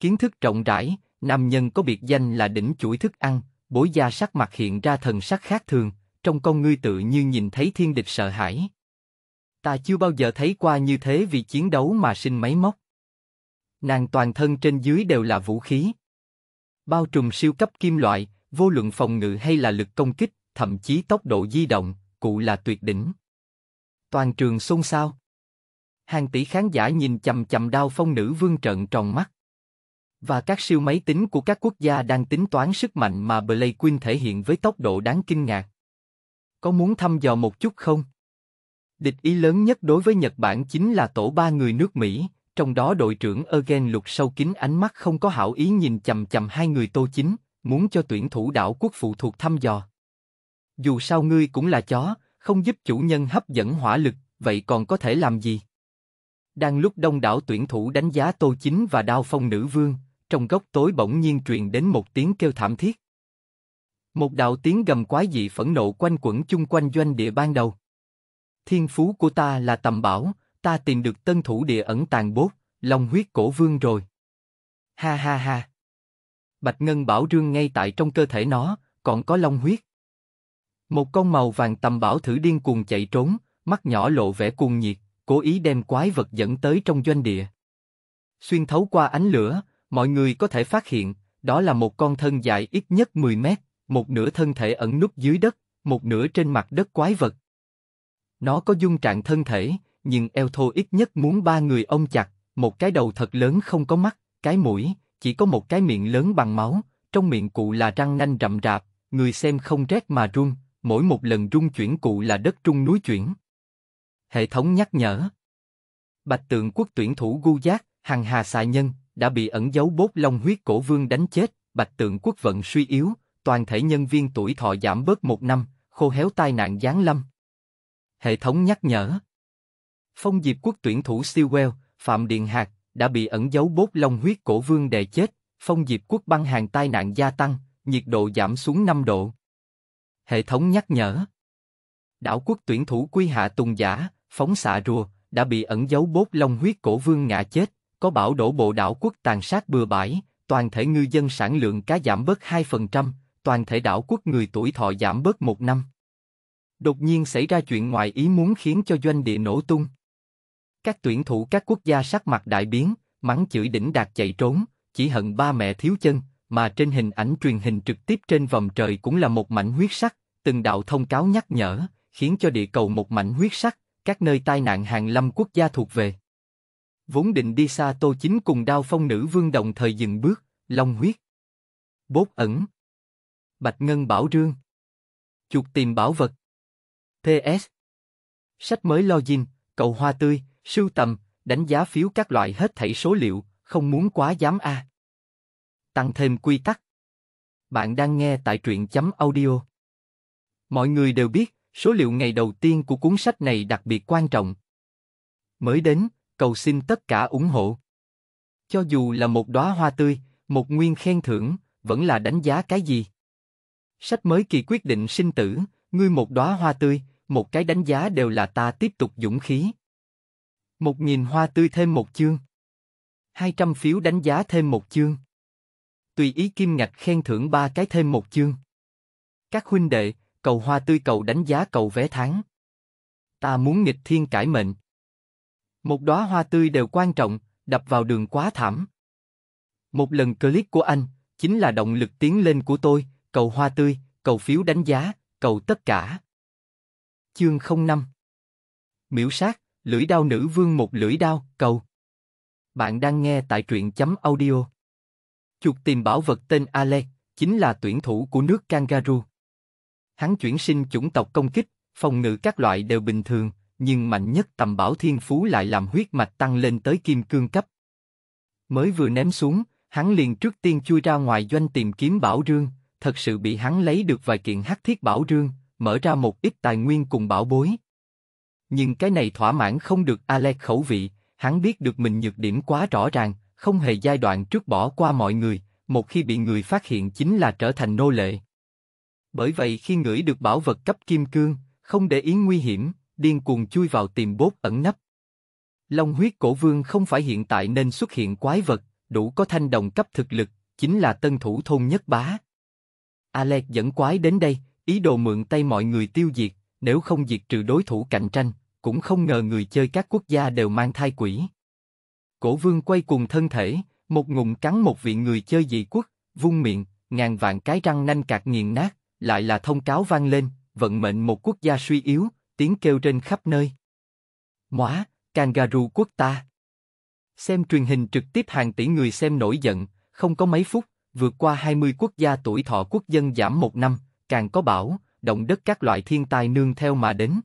Kiến thức rộng rãi, nam nhân có biệt danh là đỉnh chuỗi thức ăn, bối gia sắc mặt hiện ra thần sắc khác thường, trong con ngươi tự như nhìn thấy thiên địch sợ hãi. Ta chưa bao giờ thấy qua như thế vì chiến đấu mà sinh máy móc. Nàng toàn thân trên dưới đều là vũ khí. Bao trùm siêu cấp kim loại, vô luận phòng ngự hay là lực công kích, thậm chí tốc độ di động, cụ là tuyệt đỉnh. Toàn trường xôn xao. Hàng tỷ khán giả nhìn chầm chầm đao phong nữ vương trận tròn mắt và các siêu máy tính của các quốc gia đang tính toán sức mạnh mà Blake Quinn thể hiện với tốc độ đáng kinh ngạc có muốn thăm dò một chút không? Địch ý lớn nhất đối với Nhật Bản chính là tổ ba người nước Mỹ, trong đó đội trưởng Ergen lục sâu kín ánh mắt không có hảo ý nhìn chầm chầm hai người tô chính, muốn cho tuyển thủ đảo quốc phụ thuộc thăm dò. Dù sao ngươi cũng là chó, không giúp chủ nhân hấp dẫn hỏa lực, vậy còn có thể làm gì? Đang lúc đông đảo tuyển thủ đánh giá tô chính và đao phong nữ vương, trong góc tối bỗng nhiên truyền đến một tiếng kêu thảm thiết. Một đạo tiếng gầm quái dị phẫn nộ quanh quẩn chung quanh doanh địa ban đầu. Thiên phú của ta là tầm bảo, ta tìm được tân thủ địa ẩn tàng bốt, lòng huyết cổ vương rồi. Ha ha ha. Bạch Ngân Bảo Rương ngay tại trong cơ thể nó, còn có long huyết. Một con màu vàng tầm bảo thử điên cuồng chạy trốn, mắt nhỏ lộ vẻ cuồng nhiệt, cố ý đem quái vật dẫn tới trong doanh địa. Xuyên thấu qua ánh lửa, mọi người có thể phát hiện, đó là một con thân dài ít nhất 10 mét, một nửa thân thể ẩn núp dưới đất, một nửa trên mặt đất quái vật. Nó có dung trạng thân thể, nhưng eo thô ít nhất muốn ba người ông chặt, một cái đầu thật lớn không có mắt, cái mũi, chỉ có một cái miệng lớn bằng máu, trong miệng cụ là răng nanh rậm rạp, người xem không rét mà run, mỗi một lần rung chuyển cụ là đất trung núi chuyển. Hệ thống nhắc nhở Bạch tượng quốc tuyển thủ gu giác, hằng hà xài nhân, đã bị ẩn giấu bốt long huyết cổ vương đánh chết, bạch tượng quốc vận suy yếu, toàn thể nhân viên tuổi thọ giảm bớt một năm, khô héo tai nạn giáng lâm. Hệ thống nhắc nhở. Phong Diệp Quốc tuyển thủ Stilwell, Phạm điền Hạc, đã bị ẩn giấu bốt long huyết cổ vương đè chết, Phong Diệp Quốc băng hàng tai nạn gia tăng, nhiệt độ giảm xuống 5 độ. Hệ thống nhắc nhở. Đảo quốc tuyển thủ Quy Hạ Tùng Giả, phóng xạ rùa, đã bị ẩn giấu bốt long huyết cổ vương ngã chết, có bảo đổ bộ đảo quốc tàn sát bừa bãi, toàn thể ngư dân sản lượng cá giảm bớt 2%, toàn thể đảo quốc người tuổi thọ giảm bớt một năm. Đột nhiên xảy ra chuyện ngoài ý muốn khiến cho doanh địa nổ tung. Các tuyển thủ các quốc gia sắc mặt đại biến, mắng chửi đỉnh đạt chạy trốn, chỉ hận ba mẹ thiếu chân, mà trên hình ảnh truyền hình trực tiếp trên vòng trời cũng là một mảnh huyết sắc, từng đạo thông cáo nhắc nhở, khiến cho địa cầu một mảnh huyết sắc, các nơi tai nạn hàng lâm quốc gia thuộc về. Vốn định đi xa Tô Chính cùng đao phong nữ vương đồng thời dừng bước, long huyết. Bốt ẩn Bạch Ngân Bảo Rương Chuột tìm bảo vật PS Sách mới login, cầu hoa tươi, sưu tầm, đánh giá phiếu các loại hết thảy số liệu, không muốn quá dám a. Tăng thêm quy tắc. Bạn đang nghe tại truyện chấm audio. Mọi người đều biết, số liệu ngày đầu tiên của cuốn sách này đặc biệt quan trọng. Mới đến, cầu xin tất cả ủng hộ. Cho dù là một đóa hoa tươi, một nguyên khen thưởng, vẫn là đánh giá cái gì. Sách mới kỳ quyết định sinh tử, ngươi một đóa hoa tươi, một cái đánh giá đều là ta tiếp tục dũng khí. Một nghìn hoa tươi thêm một chương. hai trăm phiếu đánh giá thêm một chương. Tùy ý kim ngạch khen thưởng ba cái thêm một chương. Các huynh đệ, cầu hoa tươi cầu đánh giá cầu vé tháng. Ta muốn nghịch thiên cải mệnh. Một đóa hoa tươi đều quan trọng, đập vào đường quá thảm. Một lần clip của anh, chính là động lực tiến lên của tôi, cầu hoa tươi, cầu phiếu đánh giá, cầu tất cả. Chương 05 Miễu sát, lưỡi đao nữ vương một lưỡi đao, cầu. Bạn đang nghe tại truyện chấm audio. Chuột tìm bảo vật tên Ale, chính là tuyển thủ của nước Kangaroo. Hắn chuyển sinh chủng tộc công kích, phòng ngự các loại đều bình thường, nhưng mạnh nhất tầm bảo thiên phú lại làm huyết mạch tăng lên tới kim cương cấp. Mới vừa ném xuống, hắn liền trước tiên chui ra ngoài doanh tìm kiếm bảo rương, thật sự bị hắn lấy được vài kiện hắc thiết bảo rương, mở ra một ít tài nguyên cùng bảo bối. Nhưng cái này thỏa mãn không được Alex khẩu vị, hắn biết được mình nhược điểm quá rõ ràng, không hề giai đoạn trước bỏ qua mọi người, một khi bị người phát hiện chính là trở thành nô lệ. Bởi vậy khi ngửi được bảo vật cấp kim cương, không để ý nguy hiểm, điên cuồng chui vào tìm bốt ẩn nấp. Long huyết cổ vương không phải hiện tại nên xuất hiện quái vật, đủ có thanh đồng cấp thực lực, chính là tân thủ thôn nhất bá. Alec dẫn quái đến đây, ý đồ mượn tay mọi người tiêu diệt, nếu không diệt trừ đối thủ cạnh tranh, cũng không ngờ người chơi các quốc gia đều mang thai quỷ. Cổ vương quay cùng thân thể, một ngụm cắn một vị người chơi dị quốc, vung miệng, ngàn vạn cái răng nanh cạc nghiền nát, lại là thông cáo vang lên, vận mệnh một quốc gia suy yếu, tiếng kêu trên khắp nơi. Móa, kangaroo quốc ta. Xem truyền hình trực tiếp hàng tỷ người xem nổi giận, không có mấy phút, vượt qua 20 quốc gia tuổi thọ quốc dân giảm một năm, càng có bão, động đất các loại thiên tai nương theo mà đến.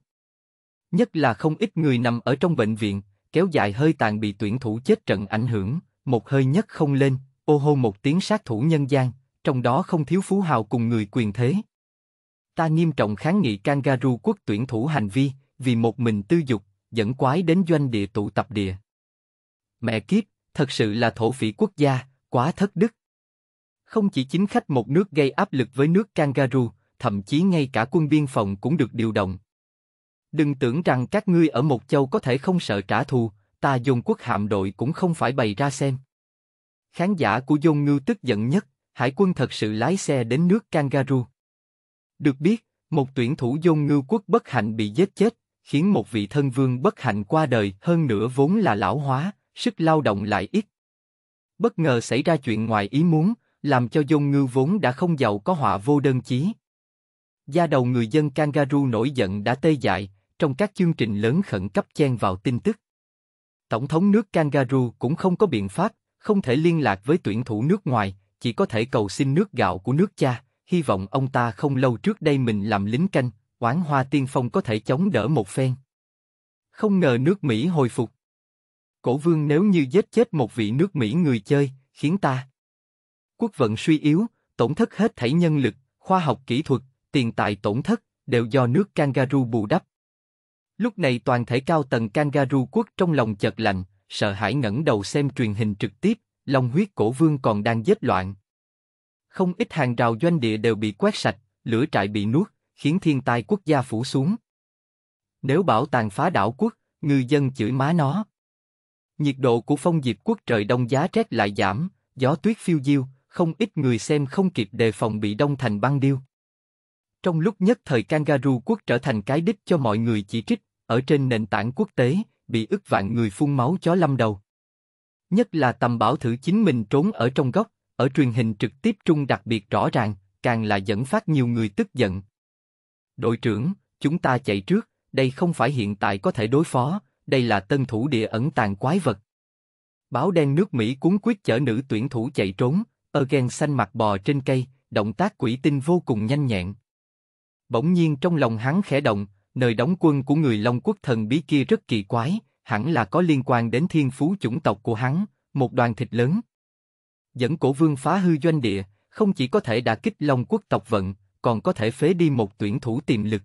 Nhất là không ít người nằm ở trong bệnh viện, kéo dài hơi tàn bị tuyển thủ chết trận ảnh hưởng, một hơi nhất không lên, ô hô một tiếng sát thủ nhân gian, trong đó không thiếu phú hào cùng người quyền thế. Ta nghiêm trọng kháng nghị kangaroo quốc tuyển thủ hành vi, vì một mình tư dục, dẫn quái đến doanh địa tụ tập địa. Mẹ kiếp, thật sự là thổ phỉ quốc gia, quá thất đức. Không chỉ chính khách một nước gây áp lực với nước Kangaroo, thậm chí ngay cả quân biên phòng cũng được điều động. Đừng tưởng rằng các ngươi ở một châu có thể không sợ trả thù, ta dùng quốc hạm đội cũng không phải bày ra xem. Khán giả của dồn ngư tức giận nhất, hải quân thật sự lái xe đến nước Kangaroo. Được biết, một tuyển thủ dôn ngư quốc bất hạnh bị giết chết, khiến một vị thân vương bất hạnh qua đời hơn nữa vốn là lão hóa, sức lao động lại ít. Bất ngờ xảy ra chuyện ngoài ý muốn, làm cho dông ngư vốn đã không giàu có họa vô đơn chí. Gia đầu người dân kangaroo nổi giận đã tê dại, trong các chương trình lớn khẩn cấp chen vào tin tức. Tổng thống nước kangaroo cũng không có biện pháp, không thể liên lạc với tuyển thủ nước ngoài, chỉ có thể cầu xin nước gạo của nước cha, hy vọng ông ta không lâu trước đây mình làm lính canh, quán hoa tiên phong có thể chống đỡ một phen. Không ngờ nước Mỹ hồi phục. Cổ vương nếu như giết chết một vị nước Mỹ người chơi, khiến ta Quốc vận suy yếu, tổn thất hết thảy nhân lực, khoa học kỹ thuật, tiền tài tổn thất, đều do nước Kangaroo bù đắp. Lúc này toàn thể cao tầng Kangaroo quốc trong lòng chợt lạnh, sợ hãi ngẩng đầu xem truyền hình trực tiếp, lòng huyết cổ vương còn đang dết loạn. Không ít hàng rào doanh địa đều bị quét sạch, lửa trại bị nuốt, khiến thiên tai quốc gia phủ xuống. Nếu bảo tàn phá đảo quốc, ngư dân chửi má nó. Nhiệt độ của phong diệp quốc trời đông giá rét lại giảm, gió tuyết phiêu diêu, không ít người xem không kịp đề phòng bị đông thành băng điêu. Trong lúc nhất thời kangaroo quốc trở thành cái đích cho mọi người chỉ trích, ở trên nền tảng quốc tế, bị ức vạn người phun máu chó lâm đầu. Nhất là tầm bảo thử chính mình trốn ở trong góc, ở truyền hình trực tiếp trung đặc biệt rõ ràng, càng là dẫn phát nhiều người tức giận. Đội trưởng, chúng ta chạy trước, đây không phải hiện tại có thể đối phó, đây là tân thủ địa ẩn tàng quái vật. Báo đen nước Mỹ cuốn quyết chở nữ tuyển thủ chạy trốn, Ergen xanh mặt bò trên cây, động tác quỷ tinh vô cùng nhanh nhẹn. Bỗng nhiên trong lòng hắn khẽ động, nơi đóng quân của người Long quốc thần bí kia rất kỳ quái, hẳn là có liên quan đến thiên phú chủng tộc của hắn, một đoàn thịt lớn. Dẫn cổ vương phá hư doanh địa, không chỉ có thể đả kích Long quốc tộc vận, còn có thể phế đi một tuyển thủ tiềm lực.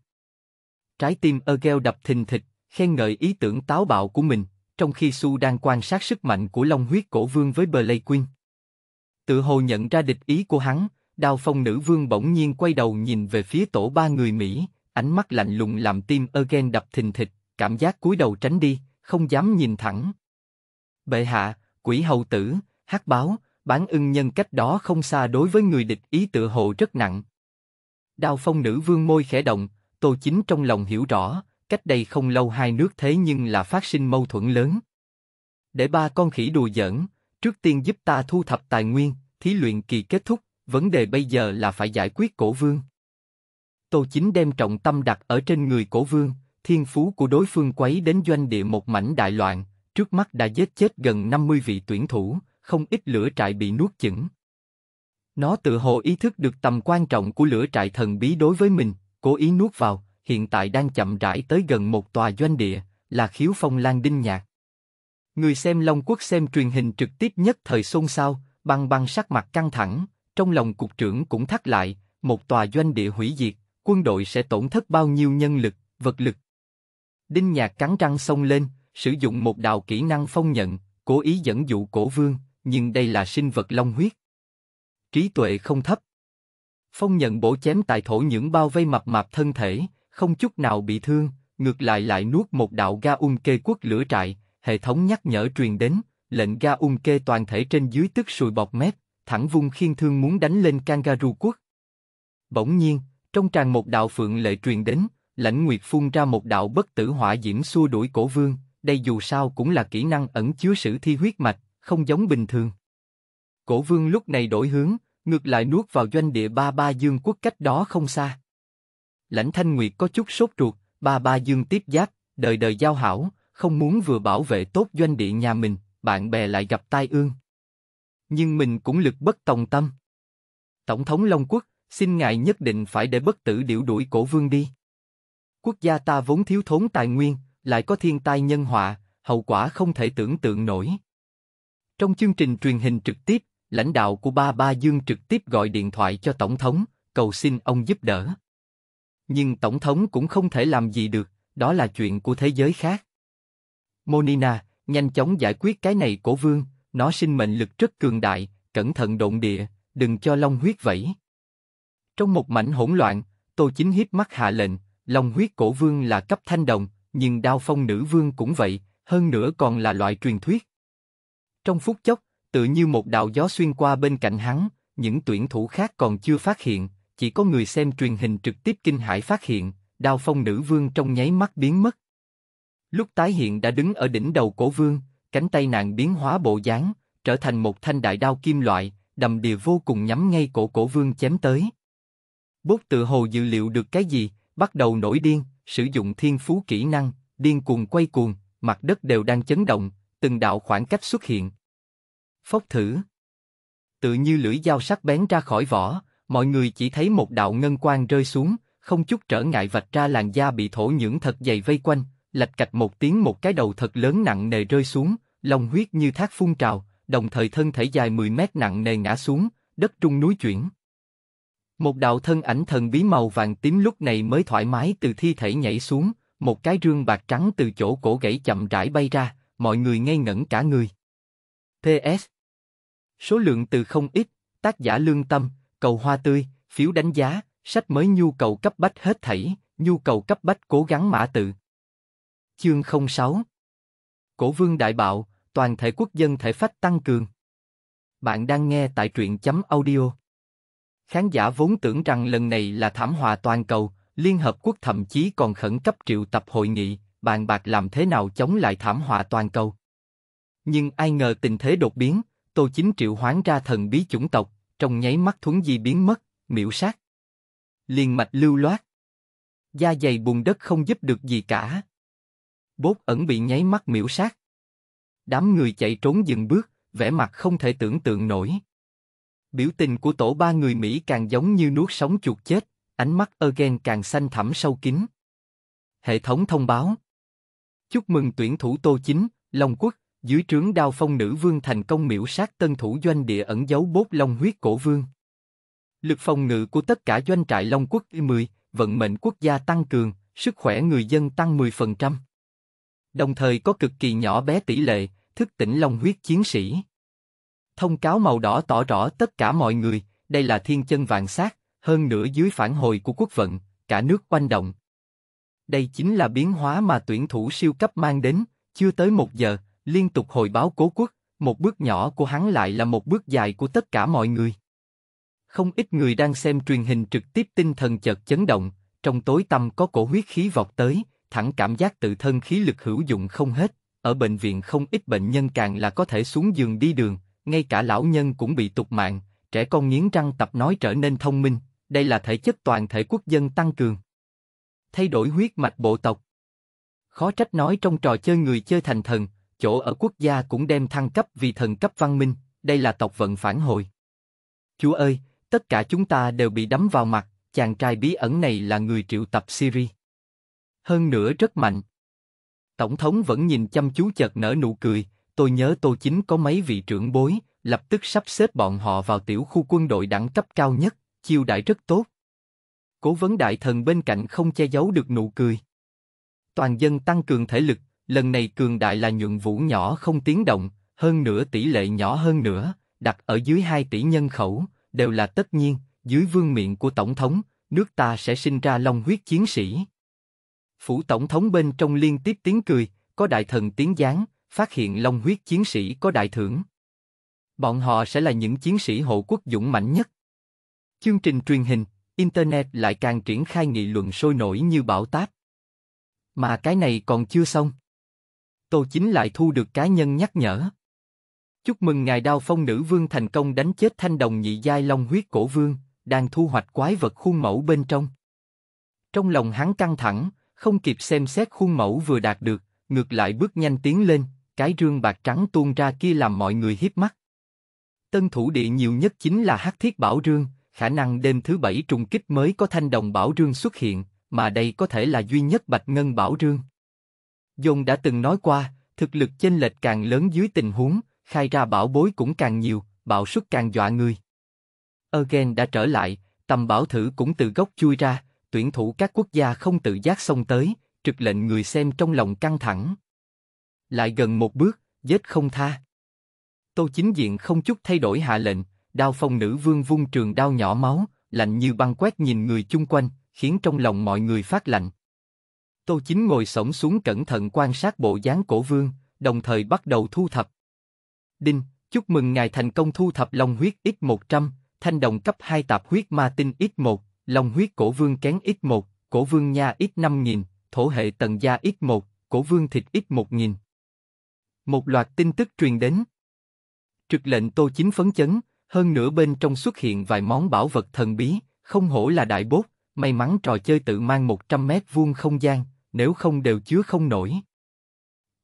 Trái tim Ergel đập thình thịch, khen ngợi ý tưởng táo bạo của mình, trong khi Su đang quan sát sức mạnh của Long huyết cổ vương với Blade Queen tự hồ nhận ra địch ý của hắn, Đào phong nữ vương bỗng nhiên quay đầu nhìn về phía tổ ba người Mỹ, ánh mắt lạnh lùng làm tim Ergen đập thình thịch, cảm giác cúi đầu tránh đi, không dám nhìn thẳng. Bệ hạ, quỷ hầu tử, hắc báo, bán ưng nhân cách đó không xa đối với người địch ý tự hồ rất nặng. Đào phong nữ vương môi khẽ động, tô chính trong lòng hiểu rõ, cách đây không lâu hai nước thế nhưng là phát sinh mâu thuẫn lớn. Để ba con khỉ đùa giỡn, Trước tiên giúp ta thu thập tài nguyên, thí luyện kỳ kết thúc, vấn đề bây giờ là phải giải quyết cổ vương. Tô Chính đem trọng tâm đặt ở trên người cổ vương, thiên phú của đối phương quấy đến doanh địa một mảnh đại loạn, trước mắt đã giết chết gần 50 vị tuyển thủ, không ít lửa trại bị nuốt chửng. Nó tự hồ ý thức được tầm quan trọng của lửa trại thần bí đối với mình, cố ý nuốt vào, hiện tại đang chậm rãi tới gần một tòa doanh địa, là khiếu phong lan đinh nhạc. Người xem Long Quốc xem truyền hình trực tiếp nhất thời xôn xao, băng băng sắc mặt căng thẳng, trong lòng cục trưởng cũng thắt lại, một tòa doanh địa hủy diệt, quân đội sẽ tổn thất bao nhiêu nhân lực, vật lực. Đinh Nhạc cắn răng xông lên, sử dụng một đạo kỹ năng phong nhận, cố ý dẫn dụ cổ vương, nhưng đây là sinh vật long huyết. Trí tuệ không thấp. Phong nhận bổ chém tại thổ những bao vây mập mạp thân thể, không chút nào bị thương, ngược lại lại nuốt một đạo ga ung kê quốc lửa trại, hệ thống nhắc nhở truyền đến, lệnh ga ung kê toàn thể trên dưới tức sùi bọt mép, thẳng vung khiên thương muốn đánh lên kangaroo quốc. Bỗng nhiên, trong tràn một đạo phượng lệ truyền đến, lãnh nguyệt phun ra một đạo bất tử hỏa diễm xua đuổi cổ vương, đây dù sao cũng là kỹ năng ẩn chứa sử thi huyết mạch, không giống bình thường. Cổ vương lúc này đổi hướng, ngược lại nuốt vào doanh địa ba ba dương quốc cách đó không xa. Lãnh thanh nguyệt có chút sốt ruột, ba ba dương tiếp giáp, đời đời giao hảo, không muốn vừa bảo vệ tốt doanh địa nhà mình, bạn bè lại gặp tai ương. Nhưng mình cũng lực bất tòng tâm. Tổng thống Long Quốc, xin ngài nhất định phải để bất tử điệu đuổi cổ vương đi. Quốc gia ta vốn thiếu thốn tài nguyên, lại có thiên tai nhân họa, hậu quả không thể tưởng tượng nổi. Trong chương trình truyền hình trực tiếp, lãnh đạo của Ba Ba Dương trực tiếp gọi điện thoại cho Tổng thống, cầu xin ông giúp đỡ. Nhưng Tổng thống cũng không thể làm gì được, đó là chuyện của thế giới khác. Monina, nhanh chóng giải quyết cái này cổ vương, nó sinh mệnh lực rất cường đại, cẩn thận động địa, đừng cho long huyết vẫy. Trong một mảnh hỗn loạn, Tô Chính hiếp mắt hạ lệnh, long huyết cổ vương là cấp thanh đồng, nhưng đao phong nữ vương cũng vậy, hơn nữa còn là loại truyền thuyết. Trong phút chốc, tự như một đạo gió xuyên qua bên cạnh hắn, những tuyển thủ khác còn chưa phát hiện, chỉ có người xem truyền hình trực tiếp kinh hải phát hiện, đao phong nữ vương trong nháy mắt biến mất. Lúc tái hiện đã đứng ở đỉnh đầu cổ vương, cánh tay nàng biến hóa bộ dáng, trở thành một thanh đại đao kim loại, đầm đìa vô cùng nhắm ngay cổ cổ vương chém tới. Bốt tự hồ dự liệu được cái gì, bắt đầu nổi điên, sử dụng thiên phú kỹ năng, điên cuồng quay cuồng, mặt đất đều đang chấn động, từng đạo khoảng cách xuất hiện. Phốc thử. Tự như lưỡi dao sắc bén ra khỏi vỏ, mọi người chỉ thấy một đạo ngân quang rơi xuống, không chút trở ngại vạch ra làn da bị thổ nhưỡng thật dày vây quanh, lạch cạch một tiếng một cái đầu thật lớn nặng nề rơi xuống, lòng huyết như thác phun trào, đồng thời thân thể dài 10 mét nặng nề ngã xuống, đất trung núi chuyển. Một đạo thân ảnh thần bí màu vàng tím lúc này mới thoải mái từ thi thể nhảy xuống, một cái rương bạc trắng từ chỗ cổ gãy chậm rãi bay ra, mọi người ngây ngẩn cả người. PS Số lượng từ không ít, tác giả lương tâm, cầu hoa tươi, phiếu đánh giá, sách mới nhu cầu cấp bách hết thảy, nhu cầu cấp bách cố gắng mã tự. Chương 06 Cổ vương đại bạo, toàn thể quốc dân thể phách tăng cường. Bạn đang nghe tại truyện chấm audio. Khán giả vốn tưởng rằng lần này là thảm họa toàn cầu, Liên Hợp Quốc thậm chí còn khẩn cấp triệu tập hội nghị, bàn bạc làm thế nào chống lại thảm họa toàn cầu. Nhưng ai ngờ tình thế đột biến, Tô Chính triệu hoán ra thần bí chủng tộc, trong nháy mắt thuấn di biến mất, miễu sát. Liên mạch lưu loát. Da dày bùn đất không giúp được gì cả, bốt ẩn bị nháy mắt miễu sát. Đám người chạy trốn dừng bước, vẻ mặt không thể tưởng tượng nổi. Biểu tình của tổ ba người Mỹ càng giống như nuốt sống chuột chết, ánh mắt Ergen càng xanh thẳm sâu kín. Hệ thống thông báo. Chúc mừng tuyển thủ Tô Chính, Long Quốc, dưới trướng đao phong nữ vương thành công miễu sát tân thủ doanh địa ẩn dấu bốt long huyết cổ vương. Lực phòng ngự của tất cả doanh trại Long Quốc 10, vận mệnh quốc gia tăng cường, sức khỏe người dân tăng 10% đồng thời có cực kỳ nhỏ bé tỷ lệ thức tỉnh long huyết chiến sĩ. Thông cáo màu đỏ tỏ rõ tất cả mọi người, đây là thiên chân vạn sát, hơn nữa dưới phản hồi của quốc vận, cả nước quanh động. Đây chính là biến hóa mà tuyển thủ siêu cấp mang đến, chưa tới một giờ, liên tục hồi báo cố quốc, một bước nhỏ của hắn lại là một bước dài của tất cả mọi người. Không ít người đang xem truyền hình trực tiếp tinh thần chợt chấn động, trong tối tâm có cổ huyết khí vọt tới, thẳng cảm giác tự thân khí lực hữu dụng không hết, ở bệnh viện không ít bệnh nhân càng là có thể xuống giường đi đường, ngay cả lão nhân cũng bị tục mạng, trẻ con nghiến răng tập nói trở nên thông minh, đây là thể chất toàn thể quốc dân tăng cường. Thay đổi huyết mạch bộ tộc. Khó trách nói trong trò chơi người chơi thành thần, chỗ ở quốc gia cũng đem thăng cấp vì thần cấp văn minh, đây là tộc vận phản hồi. Chúa ơi, tất cả chúng ta đều bị đấm vào mặt, chàng trai bí ẩn này là người triệu tập Siri hơn nữa rất mạnh. Tổng thống vẫn nhìn chăm chú chợt nở nụ cười, tôi nhớ Tô Chính có mấy vị trưởng bối, lập tức sắp xếp bọn họ vào tiểu khu quân đội đẳng cấp cao nhất, chiêu đãi rất tốt. Cố vấn đại thần bên cạnh không che giấu được nụ cười. Toàn dân tăng cường thể lực, lần này cường đại là nhuận vũ nhỏ không tiếng động, hơn nữa tỷ lệ nhỏ hơn nữa, đặt ở dưới 2 tỷ nhân khẩu, đều là tất nhiên, dưới vương miệng của Tổng thống, nước ta sẽ sinh ra long huyết chiến sĩ. Phủ tổng thống bên trong liên tiếp tiếng cười, có đại thần tiếng giáng, phát hiện long huyết chiến sĩ có đại thưởng. Bọn họ sẽ là những chiến sĩ hộ quốc dũng mạnh nhất. Chương trình truyền hình, Internet lại càng triển khai nghị luận sôi nổi như bão táp. Mà cái này còn chưa xong. Tô Chính lại thu được cá nhân nhắc nhở. Chúc mừng ngài Đao Phong Nữ Vương thành công đánh chết thanh đồng nhị giai long huyết cổ vương, đang thu hoạch quái vật khuôn mẫu bên trong. Trong lòng hắn căng thẳng, không kịp xem xét khuôn mẫu vừa đạt được, ngược lại bước nhanh tiến lên, cái rương bạc trắng tuôn ra kia làm mọi người hiếp mắt. Tân thủ địa nhiều nhất chính là hắc thiết bảo rương, khả năng đêm thứ bảy trùng kích mới có thanh đồng bảo rương xuất hiện, mà đây có thể là duy nhất bạch ngân bảo rương. Dung đã từng nói qua, thực lực chênh lệch càng lớn dưới tình huống, khai ra bảo bối cũng càng nhiều, bạo suất càng dọa người. Ergen đã trở lại, tầm bảo thử cũng từ gốc chui ra, tuyển thủ các quốc gia không tự giác xông tới, trực lệnh người xem trong lòng căng thẳng. Lại gần một bước, giết không tha. Tô chính diện không chút thay đổi hạ lệnh, đao phong nữ vương vung trường đao nhỏ máu, lạnh như băng quét nhìn người chung quanh, khiến trong lòng mọi người phát lạnh. Tô chính ngồi sổng xuống cẩn thận quan sát bộ dáng cổ vương, đồng thời bắt đầu thu thập. Đinh, chúc mừng ngài thành công thu thập long huyết X100, thanh đồng cấp 2 tạp huyết ma tinh X1, Long huyết cổ vương kén x1, cổ vương nha x5000, thổ hệ tần gia x1, cổ vương thịt x1000. Một loạt tin tức truyền đến. Trực lệnh Tô Chính phấn chấn, hơn nữa bên trong xuất hiện vài món bảo vật thần bí, không hổ là đại bốt, may mắn trò chơi tự mang 100 mét vuông không gian, nếu không đều chứa không nổi.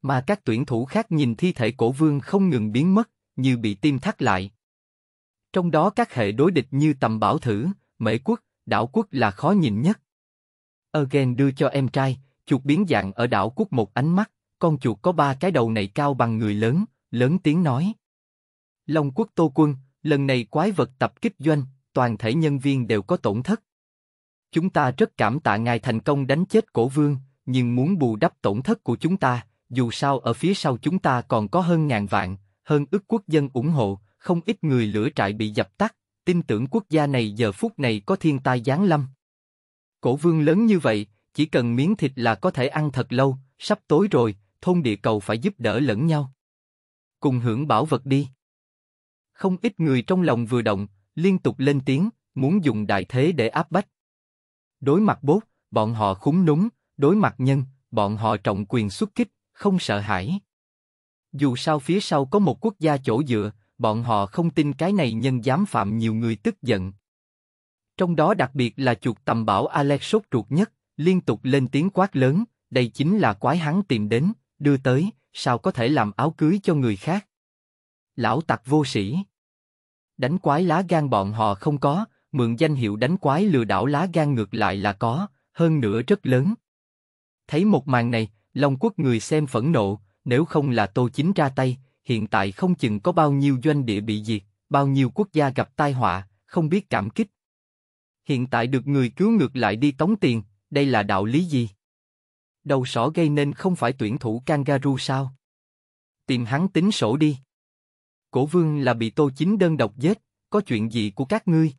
Mà các tuyển thủ khác nhìn thi thể cổ vương không ngừng biến mất, như bị tim thắt lại. Trong đó các hệ đối địch như tầm bảo thử, mễ quốc, đảo quốc là khó nhìn nhất. Ergen đưa cho em trai, chuột biến dạng ở đảo quốc một ánh mắt, con chuột có ba cái đầu này cao bằng người lớn, lớn tiếng nói. Long quốc tô quân, lần này quái vật tập kích doanh, toàn thể nhân viên đều có tổn thất. Chúng ta rất cảm tạ ngài thành công đánh chết cổ vương, nhưng muốn bù đắp tổn thất của chúng ta, dù sao ở phía sau chúng ta còn có hơn ngàn vạn, hơn ức quốc dân ủng hộ, không ít người lửa trại bị dập tắt, tin tưởng quốc gia này giờ phút này có thiên tai giáng lâm. Cổ vương lớn như vậy, chỉ cần miếng thịt là có thể ăn thật lâu, sắp tối rồi, thôn địa cầu phải giúp đỡ lẫn nhau. Cùng hưởng bảo vật đi. Không ít người trong lòng vừa động, liên tục lên tiếng, muốn dùng đại thế để áp bách. Đối mặt bốt, bọn họ khúng núng, đối mặt nhân, bọn họ trọng quyền xuất kích, không sợ hãi. Dù sao phía sau có một quốc gia chỗ dựa, bọn họ không tin cái này nhân dám phạm nhiều người tức giận. Trong đó đặc biệt là chuột tầm bảo Alex sốt ruột nhất, liên tục lên tiếng quát lớn, đây chính là quái hắn tìm đến, đưa tới, sao có thể làm áo cưới cho người khác. Lão tặc vô sĩ. Đánh quái lá gan bọn họ không có, mượn danh hiệu đánh quái lừa đảo lá gan ngược lại là có, hơn nữa rất lớn. Thấy một màn này, Long Quốc người xem phẫn nộ, nếu không là Tô Chính ra tay, hiện tại không chừng có bao nhiêu doanh địa bị diệt, bao nhiêu quốc gia gặp tai họa, không biết cảm kích. Hiện tại được người cứu ngược lại đi tống tiền, đây là đạo lý gì? Đầu sỏ gây nên không phải tuyển thủ kangaroo sao? Tìm hắn tính sổ đi. Cổ vương là bị tô chính đơn độc giết, có chuyện gì của các ngươi?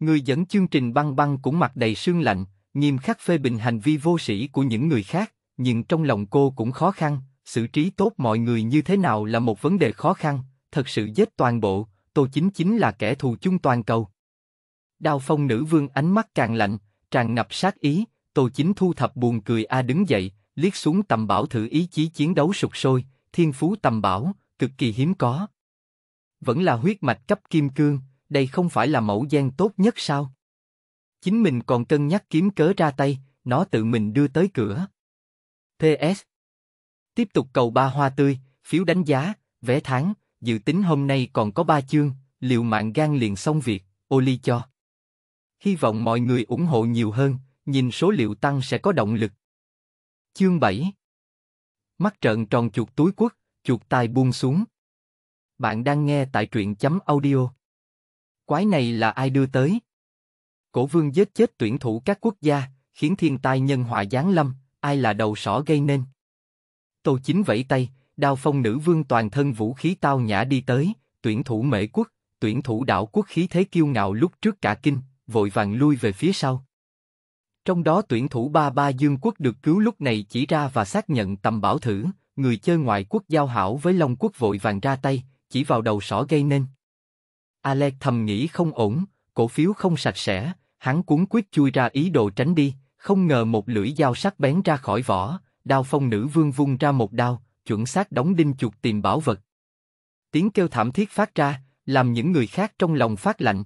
Người dẫn chương trình băng băng cũng mặt đầy sương lạnh, nghiêm khắc phê bình hành vi vô sĩ của những người khác, nhưng trong lòng cô cũng khó khăn, xử trí tốt mọi người như thế nào là một vấn đề khó khăn, thật sự giết toàn bộ, Tô Chính Chính là kẻ thù chung toàn cầu. Đào phong nữ vương ánh mắt càng lạnh, tràn ngập sát ý, Tô Chính thu thập buồn cười a đứng dậy, liếc xuống tầm bảo thử ý chí chiến đấu sục sôi, thiên phú tầm bảo, cực kỳ hiếm có. Vẫn là huyết mạch cấp kim cương, đây không phải là mẫu gen tốt nhất sao? Chính mình còn cân nhắc kiếm cớ ra tay, nó tự mình đưa tới cửa. PS Tiếp tục cầu ba hoa tươi, phiếu đánh giá, vé tháng, dự tính hôm nay còn có ba chương, liệu mạng gan liền xong việc, oli cho. Hy vọng mọi người ủng hộ nhiều hơn, nhìn số liệu tăng sẽ có động lực. Chương 7 Mắt trợn tròn chuột túi quất, chuột tai buông xuống. Bạn đang nghe tại truyện chấm audio. Quái này là ai đưa tới? Cổ vương giết chết tuyển thủ các quốc gia, khiến thiên tai nhân họa giáng lâm, ai là đầu sỏ gây nên? Tô Chính vẫy tay, đao phong nữ vương toàn thân vũ khí tao nhã đi tới, tuyển thủ mễ quốc, tuyển thủ đảo quốc khí thế kiêu ngạo lúc trước cả kinh, vội vàng lui về phía sau. Trong đó tuyển thủ ba ba dương quốc được cứu lúc này chỉ ra và xác nhận tầm bảo thử, người chơi ngoại quốc giao hảo với Long quốc vội vàng ra tay, chỉ vào đầu sỏ gây nên. Alex thầm nghĩ không ổn, cổ phiếu không sạch sẽ, hắn cuốn quyết chui ra ý đồ tránh đi, không ngờ một lưỡi dao sắc bén ra khỏi vỏ, Đao phong nữ vương vung ra một đao, chuẩn xác đóng đinh chuột tìm bảo vật. Tiếng kêu thảm thiết phát ra, làm những người khác trong lòng phát lạnh.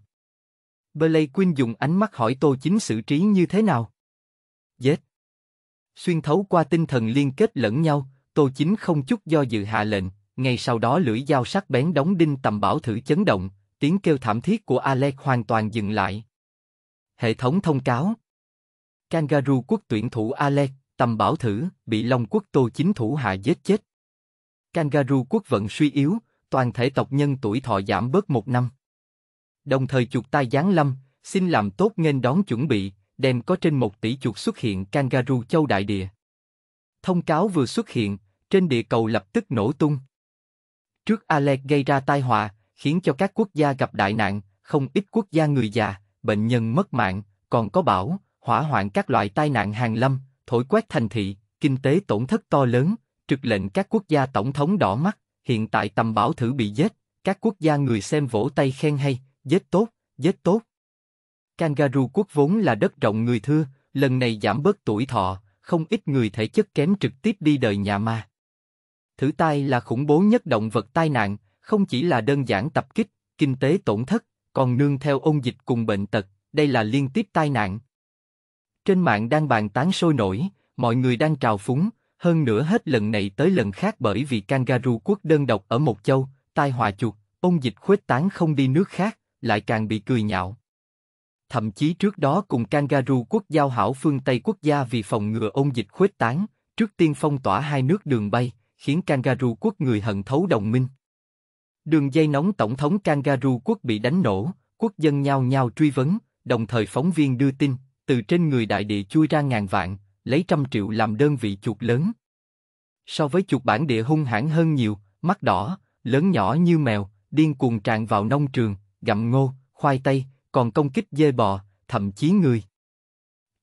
Blay Quinn dùng ánh mắt hỏi Tô Chính xử trí như thế nào. Dết. Xuyên thấu qua tinh thần liên kết lẫn nhau, Tô Chính không chút do dự hạ lệnh, ngay sau đó lưỡi dao sắc bén đóng đinh tầm bảo thử chấn động, tiếng kêu thảm thiết của Alex hoàn toàn dừng lại. Hệ thống thông cáo Kangaroo quốc tuyển thủ Alex, Tầm bảo thử, bị Long quốc Tô chính thủ hạ giết chết. Kangaroo quốc vận suy yếu, toàn thể tộc nhân tuổi thọ giảm bớt một năm. Đồng thời chuột tai giáng lâm, xin làm tốt nên đón chuẩn bị, đem có trên một tỷ chuột xuất hiện Kangaroo châu đại địa. Thông cáo vừa xuất hiện, trên địa cầu lập tức nổ tung. Trước Alex gây ra tai họa, khiến cho các quốc gia gặp đại nạn, không ít quốc gia người già, bệnh nhân mất mạng, còn có bão, hỏa hoạn các loại tai nạn hàng lâm, thổi quét thành thị, kinh tế tổn thất to lớn, trực lệnh các quốc gia tổng thống đỏ mắt, hiện tại tầm bảo thử bị giết, các quốc gia người xem vỗ tay khen hay, giết tốt, giết tốt. Kangaroo quốc vốn là đất rộng người thưa, lần này giảm bớt tuổi thọ, không ít người thể chất kém trực tiếp đi đời nhà ma. Thử tai là khủng bố nhất động vật tai nạn, không chỉ là đơn giản tập kích, kinh tế tổn thất, còn nương theo ôn dịch cùng bệnh tật, đây là liên tiếp tai nạn, trên mạng đang bàn tán sôi nổi, mọi người đang trào phúng, hơn nữa hết lần này tới lần khác bởi vì kangaroo quốc đơn độc ở một châu, tai họa chuột, ông dịch khuếch tán không đi nước khác, lại càng bị cười nhạo. Thậm chí trước đó cùng kangaroo quốc giao hảo phương Tây quốc gia vì phòng ngừa ông dịch khuếch tán, trước tiên phong tỏa hai nước đường bay, khiến kangaroo quốc người hận thấu đồng minh. Đường dây nóng tổng thống kangaroo quốc bị đánh nổ, quốc dân nhao nhao truy vấn, đồng thời phóng viên đưa tin, từ trên người đại địa chui ra ngàn vạn, lấy trăm triệu làm đơn vị chuột lớn. So với chuột bản địa hung hãn hơn nhiều, mắt đỏ, lớn nhỏ như mèo, điên cuồng tràn vào nông trường, gặm ngô, khoai tây, còn công kích dê bò, thậm chí người.